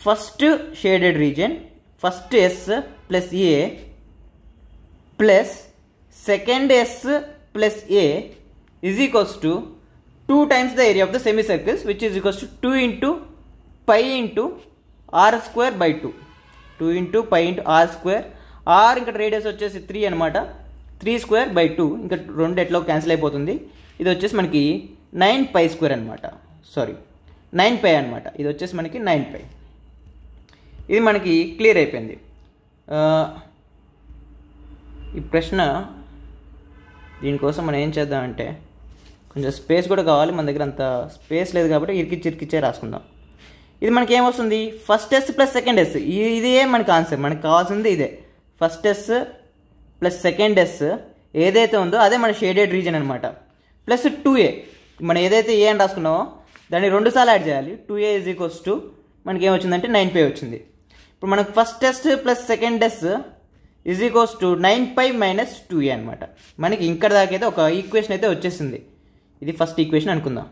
first shaded region first S plus A plus second yes plus A is equals two times the area of the semi circles which is equals to 2 into pi into r square by two 2 into pi into r square r ఇంకా radius వచ్చేసి three అనమాట three square by two ఇంకా రెండు ఎట్లో cancel అయిపోతుంది ఇది వచ్చేసి మనకి నైన్ పై స్క్వేర్ అనమాట సారీ నైన్ పై అనమాట ఇది వచ్చేసి మనకి నైన్ పై ఇది మనకి క్లియర్ అయిపోయింది ఈ ప్రశ్న దీనికోసం మనం ఏం చేద్దామంటే కొంచెం స్పేస్ కూడా కావాలి మన దగ్గర అంత స్పేస్ లేదు కాబట్టి ఇరికిచ్చి ఇరికిచ్చే రాసుకుందాం ఇది మనకి ఏమొస్తుంది first S plus second S ఇదే మనకి ఆన్సర్ మనకి కావాల్సింది ఇదే first S plus second S ఏదైతే ఉందో అదే మన షేడెడ్ రీజన్ అనమాట ప్లస్ టూ ఏ మనం ఏదైతే ఏ అని రాసుకున్నామో దాన్ని రెండు సార్లు యాడ్ చేయాలి two A is equals to మనకి ఏమొచ్చిందంటే నైన్ పే వచ్చింది ఇప్పుడు మనకు first test plus second test is equals to nine pi minus two A అనమాట మనకి ఇక్కడ దాకైతే ఒక ఈక్వేషన్ అయితే వచ్చేసింది ఇది ఫస్ట్ ఈక్వేషన్ అనుకుందాం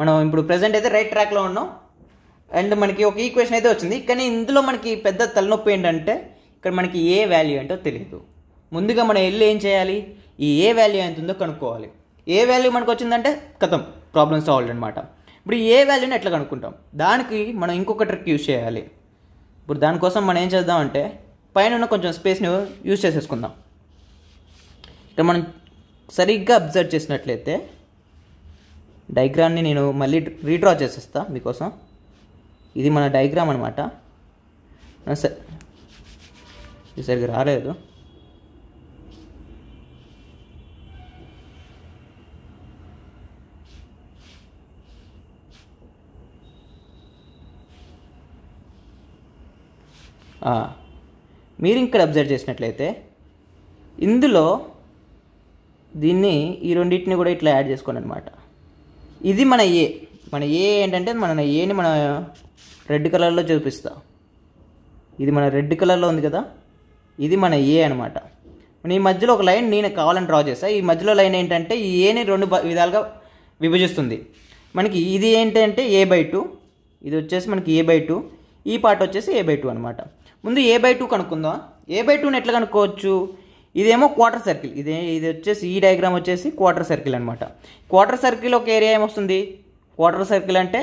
మనం ఇప్పుడు ప్రజెంట్ అయితే రైట్ ట్రాక్లో ఉన్నాం అండ్ మనకి ఒక ఈక్వేషన్ అయితే వచ్చింది కానీ ఇందులో మనకి పెద్ద తలనొప్పి ఏంటంటే ఇక్కడ మనకి ఏ వాల్యూ ఏంటో తెలియదు ముందుగా మనం వెళ్ళి ఏం చేయాలి ఈ ఏ వాల్యూ ఎంత ఉందో కనుక్కోవాలి ఏ వాల్యూ మనకు వచ్చిందంటే కథం ప్రాబ్లమ్ సాల్వ్ అనమాట ఇప్పుడు ఏ వాల్యూని ఎట్లా కనుక్కుంటాం దానికి మనం ఇంకొక ట్రిక్ యూజ్ చేయాలి ఇప్పుడు దానికోసం మనం ఏం చేద్దామంటే పైన ఉన్న కొంచెం స్పేస్ని యూజ్ చేసేసుకుందాం ఇక్కడ మనం సరిగ్గా అబ్జర్వ్ చేసినట్లయితే డైగ్రామ్ని నేను మళ్ళీ రీడ్రా చేసేస్తా మీకోసం ఇది మన డైగ్రామ్ అనమాట సరిగ్గా రాలేదు ఆ మీరు ఇక్కడ అబ్జర్వ్ చేసినట్లయితే ఇందులో దీన్ని ఈ రెండింటిని కూడా ఇట్లా యాడ్ చేసుకోండి అనమాట ఇది మన ఏ మన ఏ ఏంటంటే మన ఏని మన రెడ్ కలర్లో చూపిస్తా ఇది మన రెడ్ కలర్లో ఉంది కదా ఇది మన ఏ అనమాట ఈ మధ్యలో ఒక లైన్ నేను కావాలని డ్రా చేస్తా ఈ మధ్యలో లైన్ ఏంటంటే ఈ ఏని రెండు విధాలుగా విభజిస్తుంది మనకి ఇది ఏంటంటే ఏ బై టూ ఇది వచ్చేసి మనకి ఏ బై టూ ఈ పార్ట్ వచ్చేసి ఏ బై టూ అనమాట ముందు ఏ బై టూ కనుక్కుందాం ఏ బై టూని ఎట్లా కనుక్కోవచ్చు ఇదేమో క్వార్టర్ సర్కిల్ ఇదే ఇది వచ్చేసి ఈ డయాగ్రామ్ వచ్చేసి క్వార్టర్ సర్కిల్ అనమాట క్వార్టర్ సర్కిల్ ఒక ఏరియా ఏమొస్తుంది క్వార్టర్ సర్కిల్ అంటే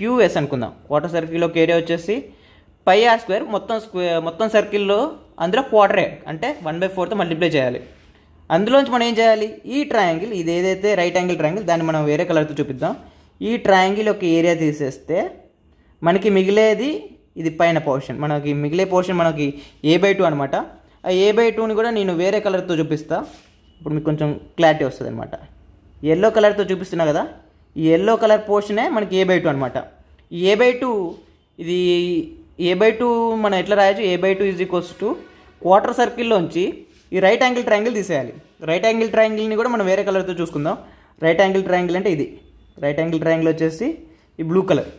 క్యూఎస్ అనుకుందాం క్వార్టర్ సర్కిల్ ఒక ఏరియా వచ్చేసి పై ఆర్ స్క్వేర్ మొత్తం స్క్వేర్ మొత్తం సర్కిల్లో అందులో క్వార్టరే అంటే వన్ బై ఫోర్తో మల్టిప్లై చేయాలి అందులోంచి మనం ఏం చేయాలి ఈ ట్రయాంగిల్ ఇది ఏదైతే రైట్ యాంగిల్ ట్రయాంగిల్ దాన్ని మనం వేరే కలర్తో చూపిద్దాం ఈ ట్రయాంగిల్ ఒక ఏరియా తీసేస్తే మనకి మిగిలేది ఇది పైన పోర్షన్ మనకి మిగిలే పోర్షన్ మనకి ఏ బై టూ అనమాట ఆ ఏ బై టూని కూడా నేను వేరే కలర్తో చూపిస్తా ఇప్పుడు మీకు కొంచెం క్లారిటీ వస్తుంది అనమాట ఎల్లో కలర్తో చూపిస్తున్నా కదా ఈ ఎల్లో కలర్ పోర్షనే మనకి ఏ బై టూ అనమాట ఏ బై టూ ఇది ఏ బై టూ మనం ఎట్లా రాయొచ్చు A by two is equals to quarter సర్కిల్లోంచి ఈ రైట్ యాంగిల్ ట్రయాంగిల్ తీసేయాలి రైట్ యాంగిల్ ట్రయాంగిల్ని కూడా మనం వేరే కలర్తో చూసుకుందాం రైట్ యాంగిల్ ట్రయాంగిల్ అంటే ఇది రైట్ యాంగిల్ ట్రయాంగిల్ వచ్చేసి ఈ బ్లూ కలర్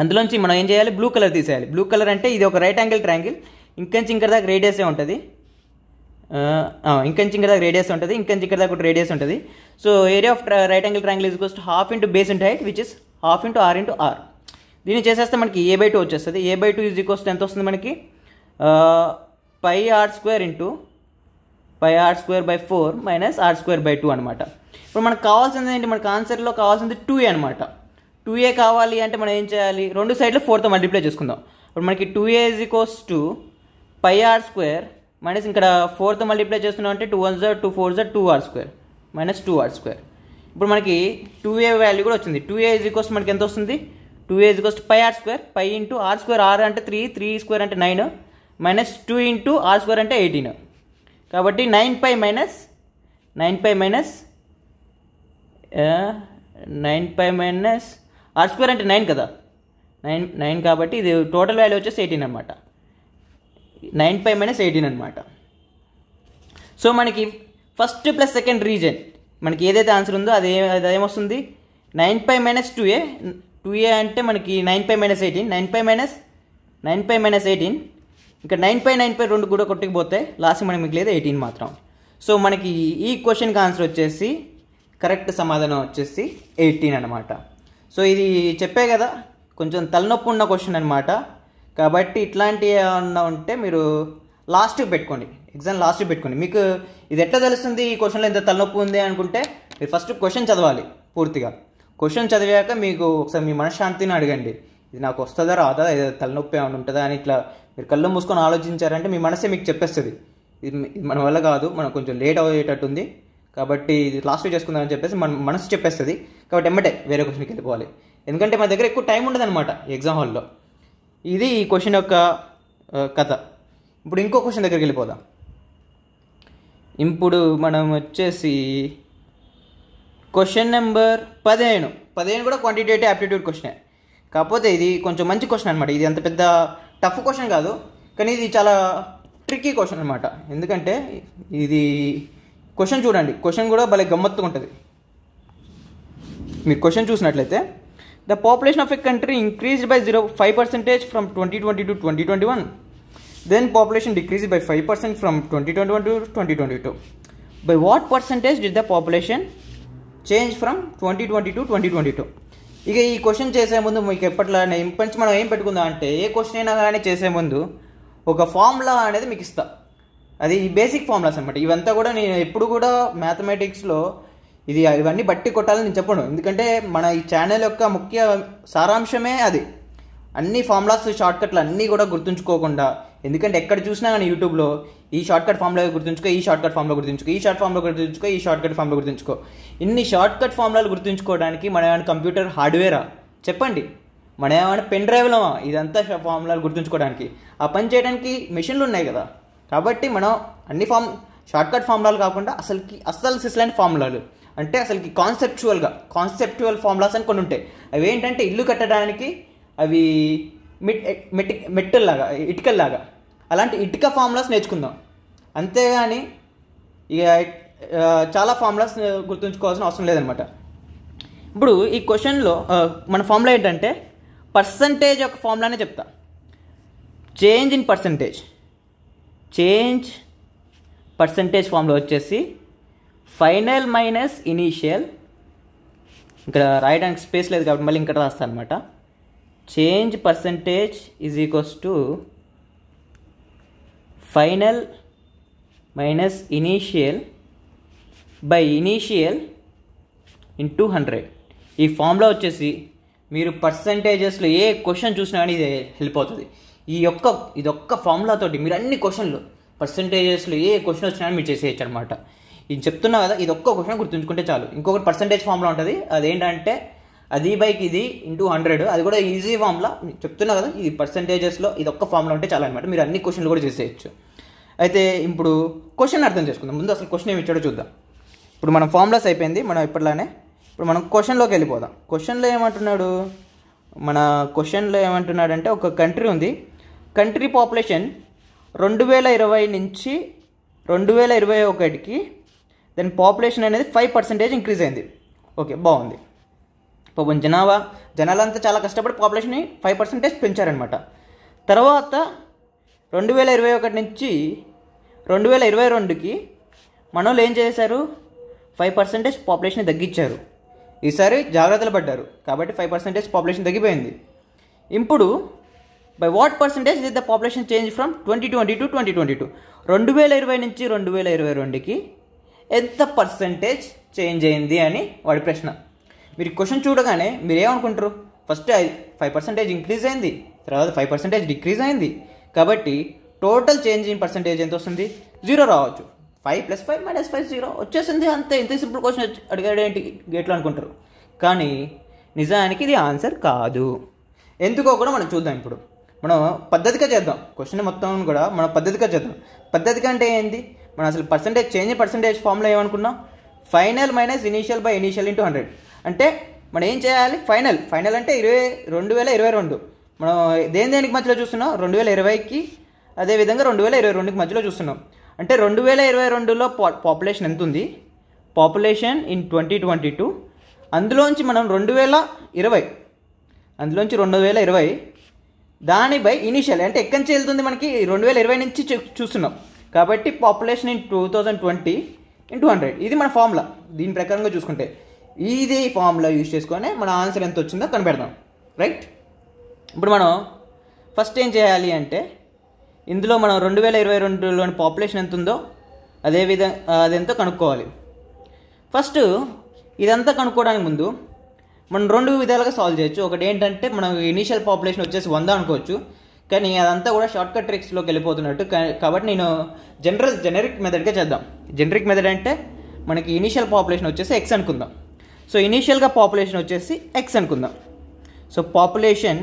అందులోంచి మనం ఏం చేయాలి బ్లూ కలర్ తీసేయాలి బ్లూ కలర్ అంటే ఇది ఒక రైట్ యాంగిల్ ట్రయాంగిల్ ఇంకొంచెం ఇంకా దాకా రేడియసే ఉంటుంది ఇంకొంచెం ఇక్కడ దాకా రేడియస్ ఉంటుంది ఇంకొంచెం ఇక్కడ దాకా రేడియస్ ఉంటుంది so area of right angle triangle is coast half into base into height which is half into R into R దీన్ని చేసేస్తే మనకి ఏ బై టూ వచ్చేస్తుంది A by two is equals ఎంత వస్తుంది మనకి pi R square into pi R square by four minus R square by two అనమాట ఇప్పుడు మనకు కావాల్సింది ఏంటి మనకు ఆన్సర్లో కావాల్సింది టూ అనమాట టూ ఏ కావాలి అంటే మనం ఏం చేయాలి రెండు సైడ్లు ఫోర్తో మల్టిప్లై చేసుకుందాం ఇప్పుడు మనకి two A is equals to pi R square minus ఇక్కడ ఫోర్తో మల్టిప్లై చేస్తున్నాం అంటే టూ వన్ జార్ టూ ఫోర్ జార్ two R square minus two R square ఇప్పుడు మనకి టూ ఏ వాల్యూ కూడా వచ్చింది టూ ఏ ఈజ్ ఈక్వల్స్ మనకి ఎంత వస్తుంది two A is equals pi R square pi into R square R అంటే త్రీ త్రీ స్క్వేర్ అంటే nine minus two into R square అంటే ఎయిటీన్ కాబట్టి nine pi minus nine pi minus nine pi minus R square అంటే nine కదా nine nine కాబట్టి ఇది total value వచ్చేసి eighteen అనమాట నైన్ పై మైనస్ ఎయిటీన్ అనమాట సో మనకి ఫస్ట్ ప్లస్ సెకండ్ రీజన్ మనకి ఏదైతే ఆన్సర్ ఉందో అది అదేమొస్తుంది nine pi minus two A two A అంటే మనకి nine pi minus eighteen nine pi minus nine pi minus eighteen ఇంకా నైన్ పై నైన్ పై రెండు కూడా కొట్టుకుపోతే లాస్ట్ మనకి మిగిలేదు ఎయిటీన్ మాత్రం సో మనకి ఈ క్వశ్చన్కి ఆన్సర్ వచ్చేసి కరెక్ట్ సమాధానం వచ్చేసి ఎయిటీన్ అనమాట సో ఇది చెప్పే కదా కొంచెం తలనొప్పి ఉన్న క్వశ్చన్ అనమాట కాబట్టి ఇట్లాంటివి ఏమన్నా ఉంటే మీరు లాస్ట్కి పెట్టుకోండి ఎగ్జామ్ లాస్ట్కి పెట్టుకోండి మీకు ఇది ఎట్లా తెలుస్తుంది ఈ క్వశ్చన్లో ఎంత తలనొప్పి ఉంది అనుకుంటే మీరు ఫస్ట్ క్వశ్చన్ చదవాలి పూర్తిగా క్వశ్చన్ చదివాక మీకు ఒకసారి మీ మనశ్శాంతిని అడగండి ఇది నాకు వస్తుందా రాదా ఏదో తలనొప్పి ఏమైనా ఉంటుందా అని ఇట్లా మీరు కళ్ళు మూసుకొని ఆలోచించారంటే మీ మనసే మీకు చెప్పేస్తుంది ఇది మన వల్ల కాదు మనం కొంచెం లేట్ అయ్యేటట్టుంది కాబట్టి లాస్ట్ చేసుకుందామని చెప్పేసి మన మనసు చెప్పేస్తుంది కాబట్టి ఎమ్మటే వేరే క్వశ్చన్కి వెళ్ళిపోవాలి ఎందుకంటే మన దగ్గర ఎక్కువ టైం అనమాట ఎగ్జామ్ హాల్లో ఇది ఈ క్వశ్చన్ యొక్క కథ ఇప్పుడు ఇంకో క్వశ్చన్ దగ్గరికి వెళ్ళిపోదాం ఇప్పుడు మనం వచ్చేసి క్వశ్చన్ నెంబర్ పదిహేను పదిహేను కూడా క్వాంటిటేటివ్ యాప్టిట్యూడ్ క్వశ్చనే కాకపోతే ఇది కొంచెం మంచి క్వశ్చన్ అనమాట ఇది అంత పెద్ద టఫ్ క్వశ్చన్ కాదు కానీ ఇది చాలా ట్రిక్కీ క్వశ్చన్ అనమాట ఎందుకంటే ఇది క్వశ్చన్ చూడండి క్వశ్చన్ కూడా భలే గమ్మత్తుగా ఉంటుంది మీరు క్వశ్చన్ చూసినట్లయితే the population of a country increased by zero five percentage from twenty twenty to twenty twenty one then population decrease by five percent from twenty twenty one to twenty twenty two by what percentage did the population change from twenty twenty to twenty twenty two ఇక ఈ question చేసే ముందు మీకు ఎప్పట్లో ఇంపంచి మనం ఏం పెట్టుకుందాం అంటే ఏ question అయినా కానీ చేసే ముందు ఒక ఫార్ములా అనేది మీకు ఇస్తాను అది ఈ బేసిక్ ఫార్ములాస్ అనమాట ఇవంతా కూడా నేను ఎప్పుడు కూడా మ్యాథమెటిక్స్లో ఇది ఇవన్నీ బట్టి కొట్టాలని నేను చెప్పను ఎందుకంటే మన ఈ ఛానల్ యొక్క ముఖ్య సారాంశమే అది అన్ని ఫార్ములాస్ షార్ట్కట్లు అన్నీ కూడా గుర్తుంచుకోకుండా ఎందుకంటే ఎక్కడ చూసినా కానీ యూట్యూబ్లో ఈ షార్ట్కట్ ఫామ్లో గుర్తుంచుకో ఈ షార్ట్కట్ ఫామ్లో గుర్తుంచుకో ఈ షార్ట్ ఫామ్లో గుర్తుంచుకో ఈ షార్ట్కట్ ఫామ్లో గుర్తుంచుకో ఇన్ని షార్ట్కట్ ఫామ్లాలు గుర్తుంచుకోవడానికి మన ఏమైనా కంప్యూటర్ హార్డ్వేరా చెప్పండి మన ఏమైనా పెన్ డ్రైవ్లమా ఇదంతా ఫామ్లాలు గుర్తుంచుకోవడానికి ఆ పని చేయడానికి మెషిన్లు ఉన్నాయి కదా కాబట్టి మనం అన్ని ఫామ్ షార్ట్కట్ ఫార్ములాలు కాకుండా అసలుకి అస్సలు సిస్లైన ఫార్ములాలు అంటే అసలుకి కాన్సెప్చువల్గా కాన్సెప్చువల్ ఫార్ములాస్ అని కొన్ని ఉంటాయి అవి ఏంటంటే ఇల్లు కట్టడానికి అవి మిట్ మెట్ మెట్టల్లాగా లాగా అలాంటి ఇటుక ఫార్ములాస్ నేర్చుకుందాం అంతేగాని ఇక చాలా ఫార్ములాస్ గుర్తుంచుకోవాల్సిన అవసరం లేదనమాట ఇప్పుడు ఈ క్వశ్చన్లో మన ఫార్ములా ఏంటంటే పర్సంటేజ్ ఒక ఫార్ములానే చెప్తా change in percentage change percentage ఫామ్లో వచ్చేసి ఫైనల్ మైనస్ ఇనీషియల్ ఇక్కడ రాయడానికి స్పేస్ లేదు కాబట్టి మళ్ళీ ఇంకా రాస్తాను అనమాట change percentage is equals to final minus initial by initial into hundred ఈ ఫామ్లో వచ్చేసి మీరు పర్సంటేజెస్లో ఏ క్వశ్చన్ చూసినా కానీ ఇది హెల్ప్ అవుతుంది ఈ యొక్క ఇది ఒక్క ఫార్ములాతోటి మీరు అన్ని క్వశ్చన్లు పర్సంటేజెస్లో ఏ క్వశ్చన్ వచ్చినా మీరు చేసేయచ్చు అనమాట ఇది చెప్తున్నా కదా ఇది ఒక్క క్వశ్చన్ గుర్తుంచుకుంటే చాలు ఇంకొకటి పర్సంటేజ్ ఫామ్లో ఉంటుంది అదేంటంటే అది బైక్ ఇది ఇంటూ హండ్రెడ్ అది కూడా ఈజీ ఫామ్లా చెప్తున్నా కదా ఇది పర్సంటేజెస్లో ఇది ఒక్క ఫామ్లో ఉంటే చాలా అనమాట మీరు అన్ని క్వశ్చన్లు కూడా చేసేయచ్చు అయితే ఇప్పుడు క్వశ్చన్ అర్థం చేసుకుందాం ముందు అసలు క్వశ్చన్ ఏమి ఇచ్చాడో చూద్దాం ఇప్పుడు మనం ఫామ్లాస్ అయిపోయింది మనం ఇప్పటిలానే ఇప్పుడు మనం క్వశ్చన్లోకి వెళ్ళిపోదాం క్వశ్చన్లో ఏమంటున్నాడు మన క్వశ్చన్లో ఏమంటున్నాడంటే ఒక కంట్రీ ఉంది కంట్రీ పాపులేషన్ రెండు వేల ఇరవై నుంచి రెండు వేల ఇరవై ఒకటికి దాని పాపులేషన్ అనేది ఫైవ్ పర్సెంటేజ్ ఇంక్రీజ్ అయింది ఓకే బాగుంది పాపం జనాభా జనాలంతా చాలా కష్టపడి పాపులేషన్ని ఫైవ్ పర్సెంటేజ్ పెంచారనమాట తర్వాత రెండు వేల ఇరవై ఒకటి నుంచి రెండు వేల ఇరవై రెండుకి మనోళ్ళు ఏం చేశారు ఫైవ్ పర్సెంటేజ్ పాపులేషన్ తగ్గించారు ఈసారి జాగ్రత్తలు పడ్డారు కాబట్టి ఫైవ్ పర్సెంటేజ్ పాపులేషన్ తగ్గిపోయింది ఇప్పుడు by what percentage is the population change from twenty twenty to twenty twenty two రెండు వేల ఇరవై నుంచి రెండు వేల ఇరవై రెండుకి ఎంత పర్సంటేజ్ చేంజ్ అయింది అని వాడి ప్రశ్న మీరు క్వశ్చన్ చూడగానే మీరు ఏమనుకుంటారు ఫస్ట్ ఫైవ్ పర్సెంటేజ్ ఇంక్రీజ్ అయింది తర్వాత ఫైవ్ పర్సెంటేజ్ డిక్రీజ్ అయింది కాబట్టి టోటల్ చేంజ్ ఇన్ పర్సంటేజ్ ఎంత వస్తుంది జీరో రావచ్చు five plus five minus five zero వచ్చేసింది అంతే ఇంత సింపుల్ క్వశ్చన్ అడిగాడు ఏంటి గేట్లో అనుకుంటారు కానీ నిజానికి ఇది ఆన్సర్ కాదు ఎందుకో కూడా మనం చూద్దాం ఇప్పుడు మనం పద్ధతిగా చేద్దాం క్వశ్చన్ మొత్తం కూడా మనం పద్ధతిగా చేద్దాం పద్ధతిగా అంటే ఏంటి మనం అసలు పర్సంటేజ్ చేంజ్ పర్సంటేజ్ ఫామ్లో ఏమనుకున్నాం final minus initial by initial into hundred అంటే మనం ఏం చేయాలి ఫైనల్ ఫైనల్ అంటే ఇరవై రెండు వేల ఇరవై రెండు మనం దేని దేనికి మధ్యలో చూస్తున్నాం రెండు వేల ఇరవైకి అదేవిధంగా రెండు వేల ఇరవై రెండుకి మధ్యలో చూస్తున్నాం అంటే రెండు వేల ఇరవై రెండులో పాపులేషన్ ఎంత ఉంది population in twenty twenty two అందులోంచి మనం రెండు వేల ఇరవై అందులోంచి రెండు వేల ఇరవై దానిపై ఇనిషియల్ అంటే ఎక్కడి నుంచి వెళ్తుంది మనకి రెండు వేల ఇరవై నుంచి చూస్తున్నాం కాబట్టి population in two thousand twenty into hundred ఇది మన ఫార్ములా దీని ప్రకారంగా చూసుకుంటే ఇది ఫార్ములా యూజ్ చేసుకొని మన ఆన్సర్ ఎంత వచ్చిందో కనిపెడదాం రైట్ ఇప్పుడు మనం ఫస్ట్ ఏం చేయాలి అంటే ఇందులో మనం రెండు వేల ఇరవై రెండులోని పాపులేషన్ ఎంత ఉందో అదే విధంగా అదెంతో కనుక్కోవాలి ఫస్ట్ ఇదంతా కనుక్కోవడానికి ముందు మనం రెండు విధాలుగా సాల్వ్ చేయొచ్చు ఒకటి ఏంటంటే మనం ఇనీషియల్ పాపులేషన్ వచ్చేసి వంద అనుకోవచ్చు కానీ అదంతా కూడా షార్ట్ కట్ ట్రిక్స్లోకి వెళ్ళిపోతున్నట్టు కాబట్టి నేను జనరల్ జెనరిక్ మెథడ్గా చేద్దాం జెనరిక్ మెథడ్ అంటే మనకి ఇనీషియల్ పాపులేషన్ వచ్చేసి ఎక్స్ అనుకుందాం సో ఇనీషియల్గా పాపులేషన్ వచ్చేసి ఎక్స్ అనుకుందాం so population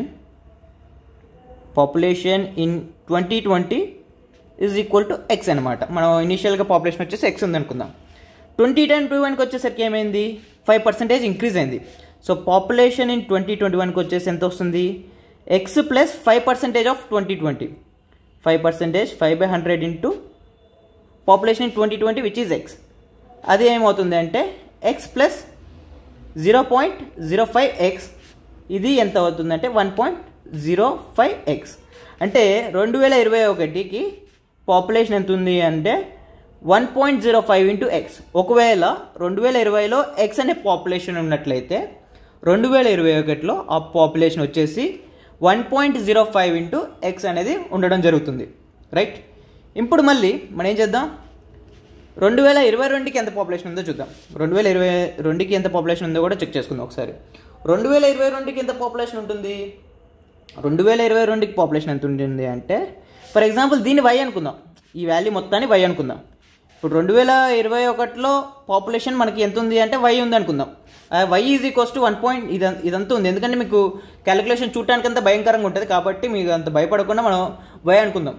population in twenty twenty is equal to X అనమాట మనం ఇనీషియల్గా పాపులేషన్ వచ్చేసి ఎక్స్ ఉందనుకుందాం ట్వంటీ టెన్ టూ వన్కి వచ్చేసరికి ఏమైంది ఫైవ్ పర్సెంటేజ్ ఇంక్రీజ్ అయింది so population in twenty twenty వన్కి వచ్చేసి ఎంత వస్తుంది X plus five percentage of twenty twenty five percentage five by hundred into population in twenty twenty which is X అది ఏమవుతుంది అంటే X plus zero point zero five X ఇది ఎంత అవుతుందంటే one point zero five X అంటే రెండు వేల ఇరవై ఒకటికి పాపులేషన్ ఎంత ఉంది అంటే one point zero five into X ఒకవేళ రెండు వేల ఇరవైలో ఎక్స్ అనే పాపులేషన్ ఉన్నట్లయితే రెండు వేల ఇరవై ఒకటిలో ఆ పాపులేషన్ వచ్చేసి one point zero five into X అనేది ఉండడం జరుగుతుంది రైట్ ఇప్పుడు మళ్ళీ మనం ఏం చేద్దాం రెండు వేల ఇరవై రెండుకి ఎంత పాపులేషన్ ఉందో చూద్దాం రెండు వేల ఇరవై రెండుకి ఎంత పాపులేషన్ ఉందో కూడా చెక్ చేసుకుందాం ఒకసారి రెండు వేల ఇరవై రెండుకి ఎంత పాపులేషన్ ఉంటుంది రెండు వేల ఇరవై రెండుకి పాపులేషన్ ఎంత ఉంటుంది అంటే ఫర్ ఎగ్జాంపుల్ దీన్ని వై అనుకుందాం ఈ వ్యాల్యూ మొత్తాన్ని వై అనుకుందాం ఇప్పుడు రెండు వేల ఇరవై ఒకటిలో పాపులేషన్ మనకి ఎంత ఉంది అంటే వై ఉంది అనుకుందాం Y is equals to one point ఇది ఇదంతా ఉంది ఎందుకంటే మీకు క్యాలిక్యులేషన్ చూడటానికి అంత భయంకరంగా ఉంటుంది కాబట్టి మీకు అంత భయపడకుండా మనం వై అనుకుందాం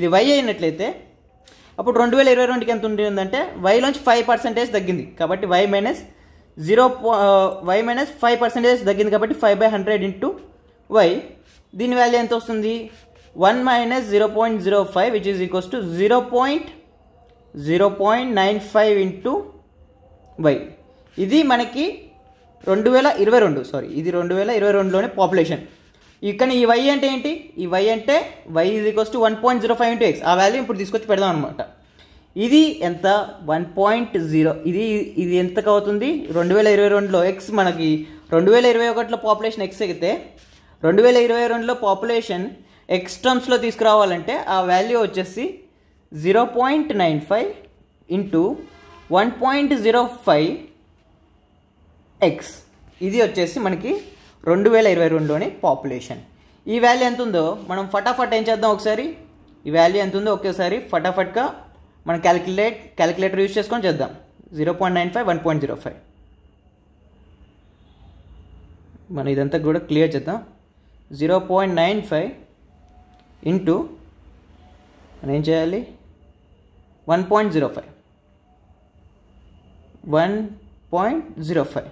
ఇది వై అయినట్లయితే అప్పుడు రెండు వేల ఇరవై రెండుకి ఎంత ఉంటుందంటే వైలోంచి ఫైవ్ పర్సెంటేజ్ తగ్గింది కాబట్టి Y minus zero Y minus five percentage తగ్గింది కాబట్టి five by hundred into Y దీని వాల్యూ ఎంత వస్తుంది one minus zero point zero five which is equals to zero point zero point nine five into Y ఇది మనకి రెండు వేల ఇరవై రెండు సారీ ఇది రెండు వేల ఇరవై రెండులోనే పాపులేషన్ ఇక్కడ ఈ వై అంటే ఏంటి ఈ వై అంటే వై ఇది equals one point zero five into X ఆ వాల్యూ ఇప్పుడు తీసుకొచ్చి పెడదాం అనమాట ఇది ఎంత వన్ పాయింట్ జీరో ఇది ఇది ఎంతకు అవుతుంది రెండు వేల ఇరవై రెండులో ఎక్స్ మనకి రెండు వేల ఇరవై ఒకటిలో పాపులేషన్ ఎక్స్ ఎగితే రెండు వేల ఇరవై రెండులో పాపులేషన్ ఎక్స్ టర్మ్స్లో తీసుకురావాలంటే ఆ వాల్యూ వచ్చేసి zero point nine five into one point zero five X ఇది వచ్చేసి మనకి రెండు వేల ఇరవై రెండులోని పాపులేషన్ ఈ వాల్యూ ఎంత ఉందో మనం ఫటాఫట్ ఏం చేద్దాం ఒకసారి ఈ వాల్యూ ఎంత ఉందో ఒకేసారి ఫటాఫట్గా మనం క్యాలిక్యులేట్ క్యాలిక్యులేటర్ యూజ్ చేసుకొని చేద్దాం zero point nine five one point zero five మనం ఇదంతా కూడా క్లియర్ చేద్దాం zero point nine five into మనం ఏం చేయాలి one point zero five one point zero five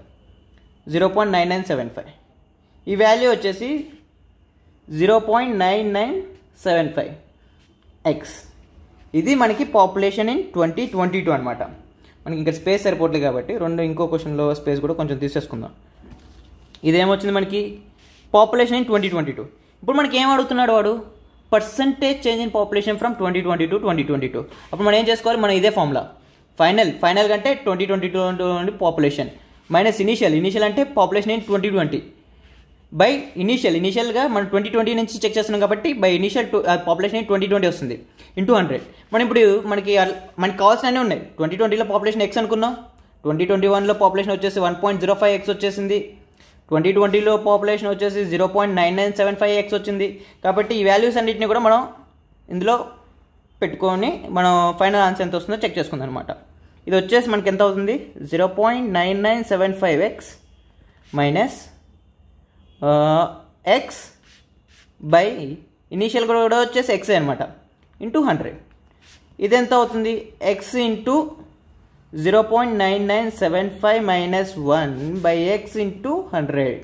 zero point nine nine seven five ఈ వాల్యూ వచ్చేసి zero point nine nine seven five X ఇది మనకి population in twenty twenty two అనమాట మనకి ఇంకా స్పేస్ సరిపోతుంది కాబట్టి రెండు ఇంకో క్వశ్చన్లో స్పేస్ కూడా కొంచెం తీసేసుకుందాం ఇదేమొచ్చింది మనకి population in twenty twenty two ఇప్పుడు మనకి ఏం అడుగుతున్నాడు వాడు percentage change in population from twenty twenty two twenty twenty two అప్పుడు మనం ఏం చేసుకోవాలి మనం ఇదే ఫార్ములా ఫైనల్ ఫైనల్ కంటే twenty twenty two population minus initial initial అంటే పాపులేషన్ ఏంటి ట్వంటీ ట్వంటీ బై ఇనీషియల్ ఇనీషియల్గా మనం ట్వంటీ ట్వంటీ నుంచి చెక్ చేస్తున్నాం కాబట్టి by initial population twenty twenty వస్తుంది ఇంటూ హండ్రెడ్ మనం ఇప్పుడు మనకి మనకి కావాల్సినవి ఉన్నాయి ట్వంటీ ట్వంటీలో పాపులేషన్ ఎక్స్ అనుకున్నాం ట్వంటీ ట్వంటీ వన్లో పాపులేషన్ వచ్చేసి one point zero five X వచ్చేసింది ట్వంటీ ట్వంటీలో పాపులేషన్ వచ్చేసి zero point nine nine seven five X వచ్చింది కాబట్టి ఈ వాల్యూస్ అన్నింటినీ కూడా మనం ఇందులో పెట్టుకొని మనం ఫైనల్ ఆన్సర్ ఎంత వస్తుందో చెక్ చేసుకుందాం అనమాట ఇది వచ్చేసి మనకి ఎంత అవుతుంది zero point nine nine seven five x minus x by initial కూడా వచ్చేసి ఎక్స్ అనమాట ఇంటూ హండ్రెడ్ ఇది ఎంత అవుతుంది x into zero point nine nine seven five minus one by x into hundred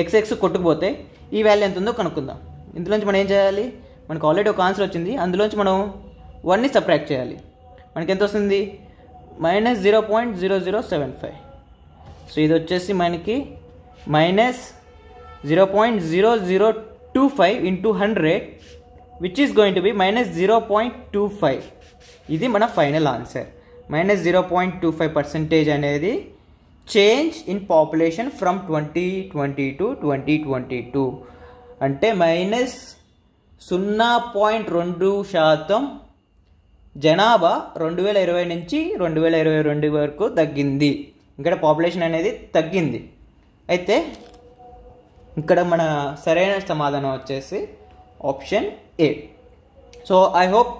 x x కొట్టుకుపోతే ఈ వాల్యూ ఎంత ఉందో కనుక్కుందాం ఇందులోంచి మనం ఏం చేయాలి మనకు ఆల్రెడీ ఒక ఆన్సర్ వచ్చింది అందులోంచి మనం వన్ని సబ్ట్రాక్ట్ చేయాలి మనకి ఎంత వస్తుంది minus zero point zero zero seven five so ఇది వచ్చేసి మనకి minus zero point zero zero two five into hundred which is going to be minus zero point two five ఇది మన final answer minus zero point two five percentage అనేది change in population from twenty twenty to twenty twenty two అంటే minus సున్నా point రెండు శాతం జనాభా రెండు వేల ఇరవై నుంచి రెండు వేల ఇరవై రెండు వరకు తగ్గింది ఇక్కడ పాపులేషన్ అనేది తగ్గింది అయితే ఇక్కడ మన సరైన సమాధానం వచ్చేసి option A so I hope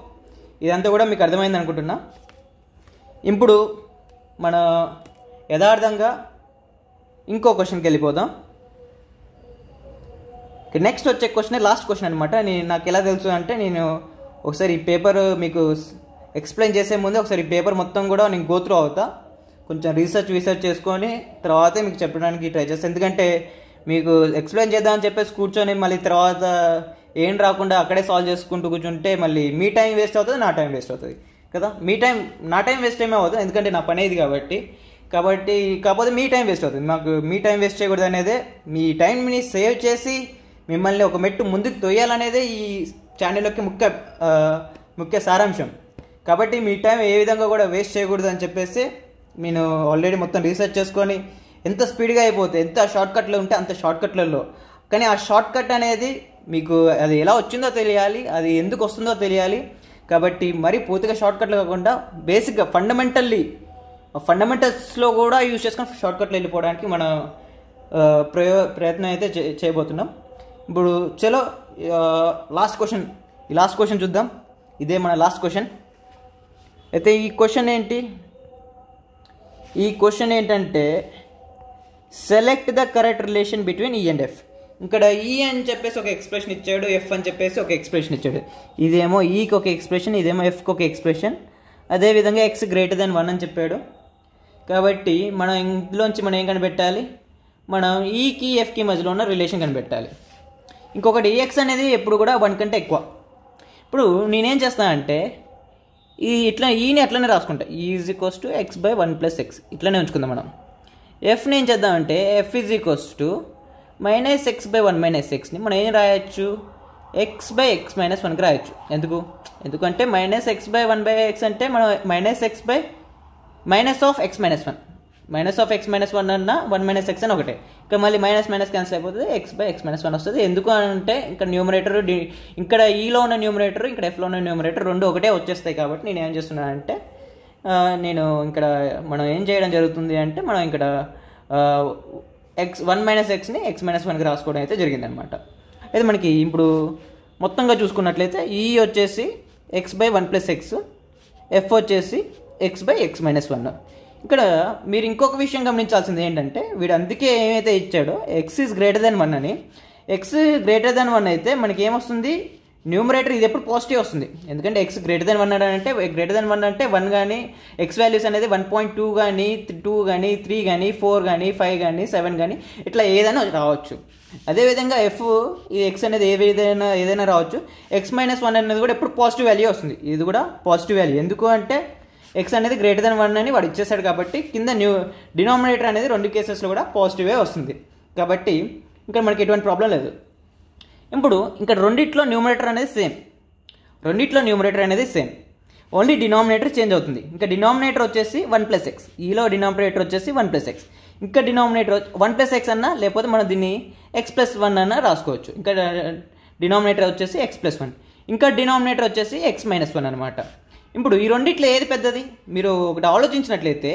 ఇదంతా కూడా మీకు అర్థమైంది అనుకుంటున్నా ఇప్పుడు మన యథార్థంగా ఇంకో క్వశ్చన్కి వెళ్ళిపోదాం నెక్స్ట్ వచ్చే క్వశ్చన్ లాస్ట్ క్వశ్చన్ అనమాట నేను నాకు ఎలా తెలుసు అంటే నేను ఒకసారి ఈ పేపర్ మీకు ఎక్స్ప్లెయిన్ చేసే ముందు ఒకసారి ఈ పేపర్ మొత్తం కూడా నేను గోత్రూ అవుతా కొంచెం రీసెర్చ్ రీసెర్చ్ చేసుకొని తర్వాతే మీకు చెప్పడానికి ట్రై చేస్తాను ఎందుకంటే మీకు ఎక్స్ప్లెయిన్ చేద్దాం అని చెప్పేసి కూర్చొని మళ్ళీ తర్వాత ఏం రాకుండా అక్కడే సాల్వ్ చేసుకుంటూ కూర్చుంటే మళ్ళీ మీ టైం వేస్ట్ అవుతుంది నా టైం వేస్ట్ అవుతుంది కదా మీ టైం నా టైం వేస్ట్ ఏమే అవుతుంది ఎందుకంటే నా పని ఇది కాబట్టి కాబట్టి కాకపోతే మీ టైం వేస్ట్ అవుతుంది మాకు మీ టైం వేస్ట్ చేయకూడదు అనేది మీ టైంని సేవ్ చేసి మిమ్మల్ని ఒక మెట్టు ముందుకు తొయ్యాలనేదే ఈ ఛానల్ యొక్క ముఖ్య ముఖ్య సారాంశం కాబట్టి మీ టైం ఏ విధంగా కూడా వేస్ట్ చేయకూడదు అని చెప్పేసి నేను ఆల్రెడీ మొత్తం రీసెర్చ్ చేసుకొని ఎంత స్పీడ్గా అయిపోతే ఎంత షార్ట్కట్లో ఉంటే అంత షార్ట్కట్లలో కానీ ఆ షార్ట్కట్ అనేది మీకు అది ఎలా వచ్చిందో తెలియాలి అది ఎందుకు వస్తుందో తెలియాలి కాబట్టి మరీ పూర్తిగా కట్లు కాకుండా బేసిక్గా ఫండమెంటల్లీ ఫండమెంటల్స్లో కూడా యూజ్ చేసుకొని కట్లు వెళ్ళిపోవడానికి మనం ప్రయో ప్రయత్నం అయితే చేయబోతున్నాం ఇప్పుడు చలో లాస్ట్ క్వశ్చన్ ఈ లాస్ట్ క్వశ్చన్ చూద్దాం ఇదే మన లాస్ట్ క్వశ్చన్ అయితే ఈ క్వశ్చన్ ఏంటి ఈ క్వశ్చన్ ఏంటంటే select the correct relation between e and f ఇక్కడ ఈ e అని చెప్పేసి ఒక ఎక్స్ప్రెషన్ ఇచ్చాడు ఎఫ్ అని చెప్పేసి ఒక ఎక్స్ప్రెషన్ ఇచ్చాడు ఇదేమో ఈకి e ఒక ఎక్స్ప్రెషన్ ఇదేమో ఎఫ్కి ఒక ఎక్స్ప్రెషన్ అదేవిధంగా ఎక్స్ గ్రేటర్ దెన్ వన్ అని చెప్పాడు కాబట్టి మనం ఇందులోంచి మనం ఏం కనిపెట్టాలి మనం ఈకి e ఎఫ్కి మధ్యలో ఉన్న రిలేషన్ కనిపెట్టాలి ఇంకొకటి ఏఎక్స్ అనేది ఎప్పుడు కూడా వన్ కంటే ఎక్కువ ఇప్పుడు నేనేం చేస్తానంటే ఈ ఇట్లా ఈని ఎట్లనే రాసుకుంటా is equals to x by one plus x ఇట్లనే ఉంచుకుందాం మనం ఎఫ్ని ఏం చేద్దామంటే f is equals to minus x by one minus ఎక్స్ని మనం ఏం రాయొచ్చు ఎక్స్ బై ఎక్స్ మైనస్ వన్కి రాయొచ్చు ఎందుకు ఎందుకంటే minus x by one by x అంటే మనం minus x by minus of x minus one minus of x minus one అన్న వన్ మైనస్ ఎక్స్ అని ఒకటే ఇక్కడ మళ్ళీ మైనస్ మైనస్ క్యాన్సిల్ అయిపోతుంది x by x minus one వస్తుంది ఎందుకు అంటే ఇక్కడ e న్యూమరేటర్ ఇక్కడ ఈలో ఉన్న న్యూమరేటర్ ఇక్కడ ఎఫ్లో ఉన్న న్యూమరేటర్ రెండు ఒకటే వచ్చేస్తాయి కాబట్టి నేను ఏం చేస్తున్నానంటే నేను ఇక్కడ మనం ఏం చేయడం జరుగుతుంది అంటే మనం ఇక్కడ ఎక్స్ వన్ మైనస్ ఎక్స్ని ఎక్స్ మైనస్ వన్కి రాసుకోవడం అయితే జరిగిందనమాట అయితే మనకి ఇప్పుడు మొత్తంగా చూసుకున్నట్లయితే ఈ e వచ్చేసి x by one plus x f వచ్చేసి x by x minus one ఇక్కడ మీరు ఇంకొక విషయం గమనించాల్సింది ఏంటంటే వీడు అందుకే ఏమైతే ఇచ్చాడో x is greater than one అని ఎక్స్ గ్రేటర్ దెన్ వన్ అయితే మనకి ఏమొస్తుంది న్యూమరేటర్ ఇది ఎప్పుడు పాజిటివ్ వస్తుంది ఎందుకంటే ఎక్స్ గ్రేటర్ దెన్ వన్ అంటే గ్రేటర్ దెన్ వన్ అంటే వన్ కానీ ఎక్స్ వాల్యూస్ అనేది వన్ పాయింట్ టూ కానీ టూ కానీ త్రీ కానీ ఫోర్ కానీ ఫైవ్ కానీ సెవెన్ కానీ ఇట్లా ఏదైనా రావచ్చు అదేవిధంగా ఎఫ్ ఇది ఎక్స్ అనేది ఏ విధంగా ఏదైనా రావచ్చు ఎక్స్ మైనస్ వన్ అనేది కూడా ఎప్పుడు పాజిటివ్ వాల్యూ వస్తుంది ఇది కూడా పాజిటివ్ వాల్యూ ఎందుకు అంటే ఎక్స్ అనేది గ్రేటర్ దెన్ వన్ అని వాడు ఇచ్చేసాడు కాబట్టి కింద న్యూ డినామినేటర్ అనేది రెండు కేసెస్లో కూడా పాజిటివే వస్తుంది కాబట్టి ఇక్కడ మనకి ఎటువంటి ప్రాబ్లం లేదు ఇప్పుడు ఇంకా రెండిట్లో న్యూమినేటర్ అనేది సేమ్ రెండిట్లో న్యూమినేటర్ అనేది సేమ్ ఓన్లీ డినామినేటర్ చేంజ్ అవుతుంది ఇంకా డినామినేటర్ వచ్చేసి వన్ ప్లస్ ఎక్స్ ఈలో డినామినేటర్ వచ్చేసి వన్ ప్లస్ ఎక్స్ ఇంకా డినామినేటర్ వన్ ప్లస్ ఎక్స్ అన్నా లేకపోతే మనం దీన్ని ఎక్స్ ప్లస్ వన్ అన్నా రాసుకోవచ్చు ఇంకా డినామినేటర్ వచ్చేసి ఎక్స్ ప్లస్ వన్ ఇంకా డినామినేటర్ వచ్చేసి ఎక్స్ మైనస్ వన్ అనమాట ఇప్పుడు ఈ రెండిట్లో ఏది పెద్దది మీరు ఒకటి ఆలోచించినట్లయితే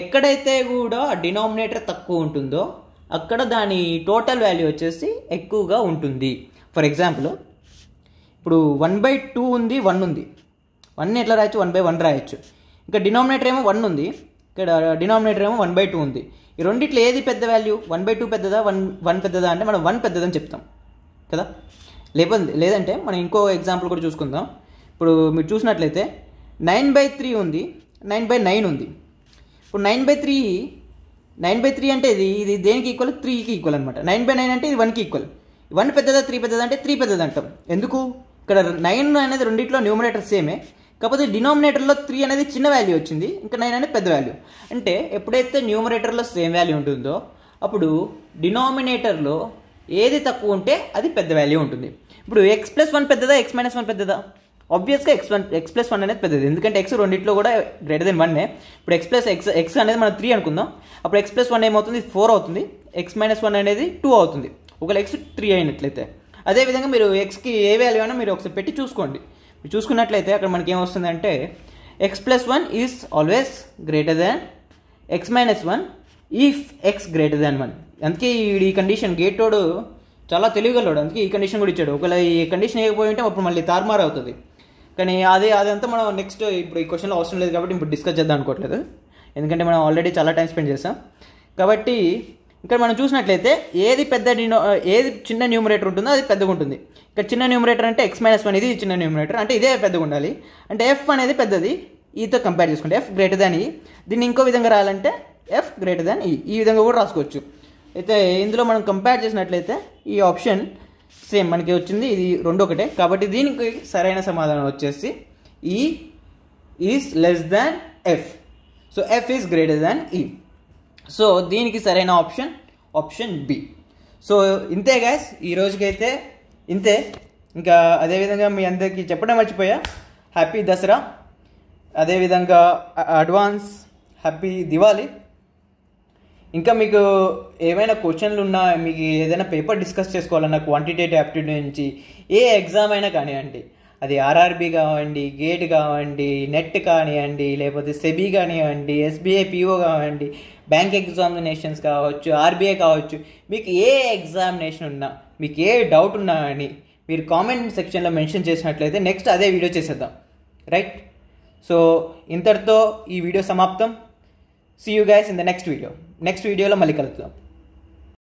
ఎక్కడైతే కూడా డినామినేటర్ తక్కువ ఉంటుందో అక్కడ దాని టోటల్ వాల్యూ వచ్చేసి ఎక్కువగా ఉంటుంది ఫర్ ఎగ్జాంపుల్ ఇప్పుడు వన్ బై టూ ఉంది వన్ ఉంది వన్ ఎట్లా రాయొచ్చు వన్ బై వన్ రాయొచ్చు ఇంకా డినామినేటర్ ఏమో వన్ ఉంది ఇక్కడ డినామినేటర్ ఏమో వన్ బై టూ ఉంది ఈ రెండిట్లో ఏది పెద్ద వాల్యూ వన్ బై టూ పెద్దదా వన్ వన్ పెద్దదా అంటే మనం వన్ పెద్దదని చెప్తాం కదా లేకపోతే లేదంటే మనం ఇంకో ఎగ్జాంపుల్ కూడా చూసుకుందాం ఇప్పుడు మీరు చూసినట్లయితే నైన్ బై త్రీ ఉంది నైన్ బై నైన్ ఉంది ఇప్పుడు nine by three nine by three అంటే ఇది ఇది దేనికి ఈక్వల్ త్రీకి ఈక్వల్ అనమాట నైన్ బై నైన్ అంటే ఇది వన్కి ఈక్వల్ వన్ పెద్దదా త్రీ పెద్దదా అంటే త్రీ పెద్దది అంటాం ఎందుకు ఇక్కడ నైన్ అనేది రెండింటిలో న్యూమినేటర్ సేమే కాకపోతే డినామినేటర్లో త్రీ అనేది చిన్న వాల్యూ వచ్చింది ఇంకా నైన్ అనేది పెద్ద వాల్యూ అంటే ఎప్పుడైతే న్యూమినేటర్లో సేమ్ వాల్యూ ఉంటుందో అప్పుడు డినామినేటర్లో ఏది తక్కువ ఉంటే అది పెద్ద వాల్యూ ఉంటుంది ఇప్పుడు ఎక్స్ ప్లస్ వన్ పెద్దదా ఎక్స్ మైనస్ వన్ పెద్దదా ఆబ్వియస్గా x one x plus one అనేది పెద్దది ఎందుకంటే ఎక్స్ రెండింటిలో కూడా గ్రేటర్ దెన్ వన్నే ఇప్పుడు ఎక్స్ ప్లస్ ఎక్స్ ఎక్స్ అనేది మనం త్రీ అనుకుందాం అప్పుడు ఎక్స్ ప్లస్ వన్ ఏమవుతుంది ఫోర్ అవుతుంది ఎక్స్ మైనస్ వన్ అనేది టూ అవుతుంది ఒకవేళ ఎక్స్ త్రీ అయినట్లయితే అదేవిధంగా మీరు ఎక్స్కి ఏ వాల్యూ అయినా మీరు ఒకసారి పెట్టి చూసుకోండి మీరు చూసుకున్నట్లయితే అక్కడ మనకి ఏమొస్తుందంటే x plus one is always greater than x minus one if x greater than one అందుకే ఈ కండిషన్ గేటోడు చాలా తెలియగలడు అందుకే ఈ కండిషన్ కూడా ఇచ్చాడు ఒకవేళ ఈ కండిషన్ వేయకపోయి ఉంటే అప్పుడు మళ్ళీ తారుమారు అవుతుంది కానీ అదే అదంతా మనం నెక్స్ట్ ఇప్పుడు ఈ క్వశ్చన్లో అవసరం లేదు కాబట్టి ఇప్పుడు డిస్కస్ చేద్దాం అనుకోవట్లేదు ఎందుకంటే మనం ఆల్రెడీ చాలా టైం స్పెండ్ చేసాం కాబట్టి ఇక్కడ మనం చూసినట్లయితే ఏది పెద్ద ఏది చిన్న న్యూమరేటర్ ఉంటుందో అది పెద్దగా ఉంటుంది ఇక్కడ చిన్న న్యూమరేటర్ అంటే ఎక్స్ మైనస్ వన్ ఇది చిన్న న్యూమరేటర్ అంటే ఇదే పెద్దగా ఉండాలి అంటే ఎఫ్ అనేది పెద్దది ఈతో కంపేర్ చేసుకుంటే ఎఫ్ గ్రేటర్ దాన్ ఈ దీన్ని ఇంకో విధంగా రాయాలంటే ఎఫ్ గ్రేటర్ దాన్ ఈ ఈ విధంగా కూడా రాసుకోవచ్చు అయితే ఇందులో మనం కంపేర్ చేసినట్లయితే ఈ ఆప్షన్ సేమ్ మనకి వచ్చింది ఇది రెండు ఒకటే కాబట్టి దీనికి సరైన సమాధానం వచ్చేసి e is less than f so f is greater than e so దీనికి సరైన ఆప్షన్ ఆప్షన్ బి సో ఇంతే గ్యాస్ ఈ రోజుకైతే ఇంతే ఇంకా అదేవిధంగా మీ అందరికీ చెప్పడం మర్చిపోయా హ్యాపీ దసరా అదేవిధంగా అడ్వాన్స్ హ్యాపీ దివాళీ ఇంకా మీకు ఏమైనా క్వశ్చన్లు ఉన్నా మీకు ఏదైనా పేపర్ డిస్కస్ చేసుకోవాలన్నా క్వాంటిటేటివ్ యాప్టిట్యూడ్ నుంచి ఏ ఎగ్జామ్ అయినా కానివ్వండి అది ఆర్ఆర్బి కావండి గేట్ కావండి నెట్ కానివ్వండి లేకపోతే సెబీ కానివ్వండి ఎస్బీఐ పిఓ కావండి బ్యాంక్ ఎగ్జామినేషన్స్ కావచ్చు ఆర్బీఐ కావచ్చు మీకు ఏ ఎగ్జామినేషన్ ఉన్నా మీకు ఏ డౌట్ ఉన్నా అని మీరు కామెంట్ సెక్షన్లో మెన్షన్ చేసినట్లయితే నెక్స్ట్ అదే వీడియో చేసేద్దాం రైట్ సో ఇంతటితో ఈ వీడియో సమాప్తం see you guys in the next video next videoలో మళ్ళీ కలుద్దాం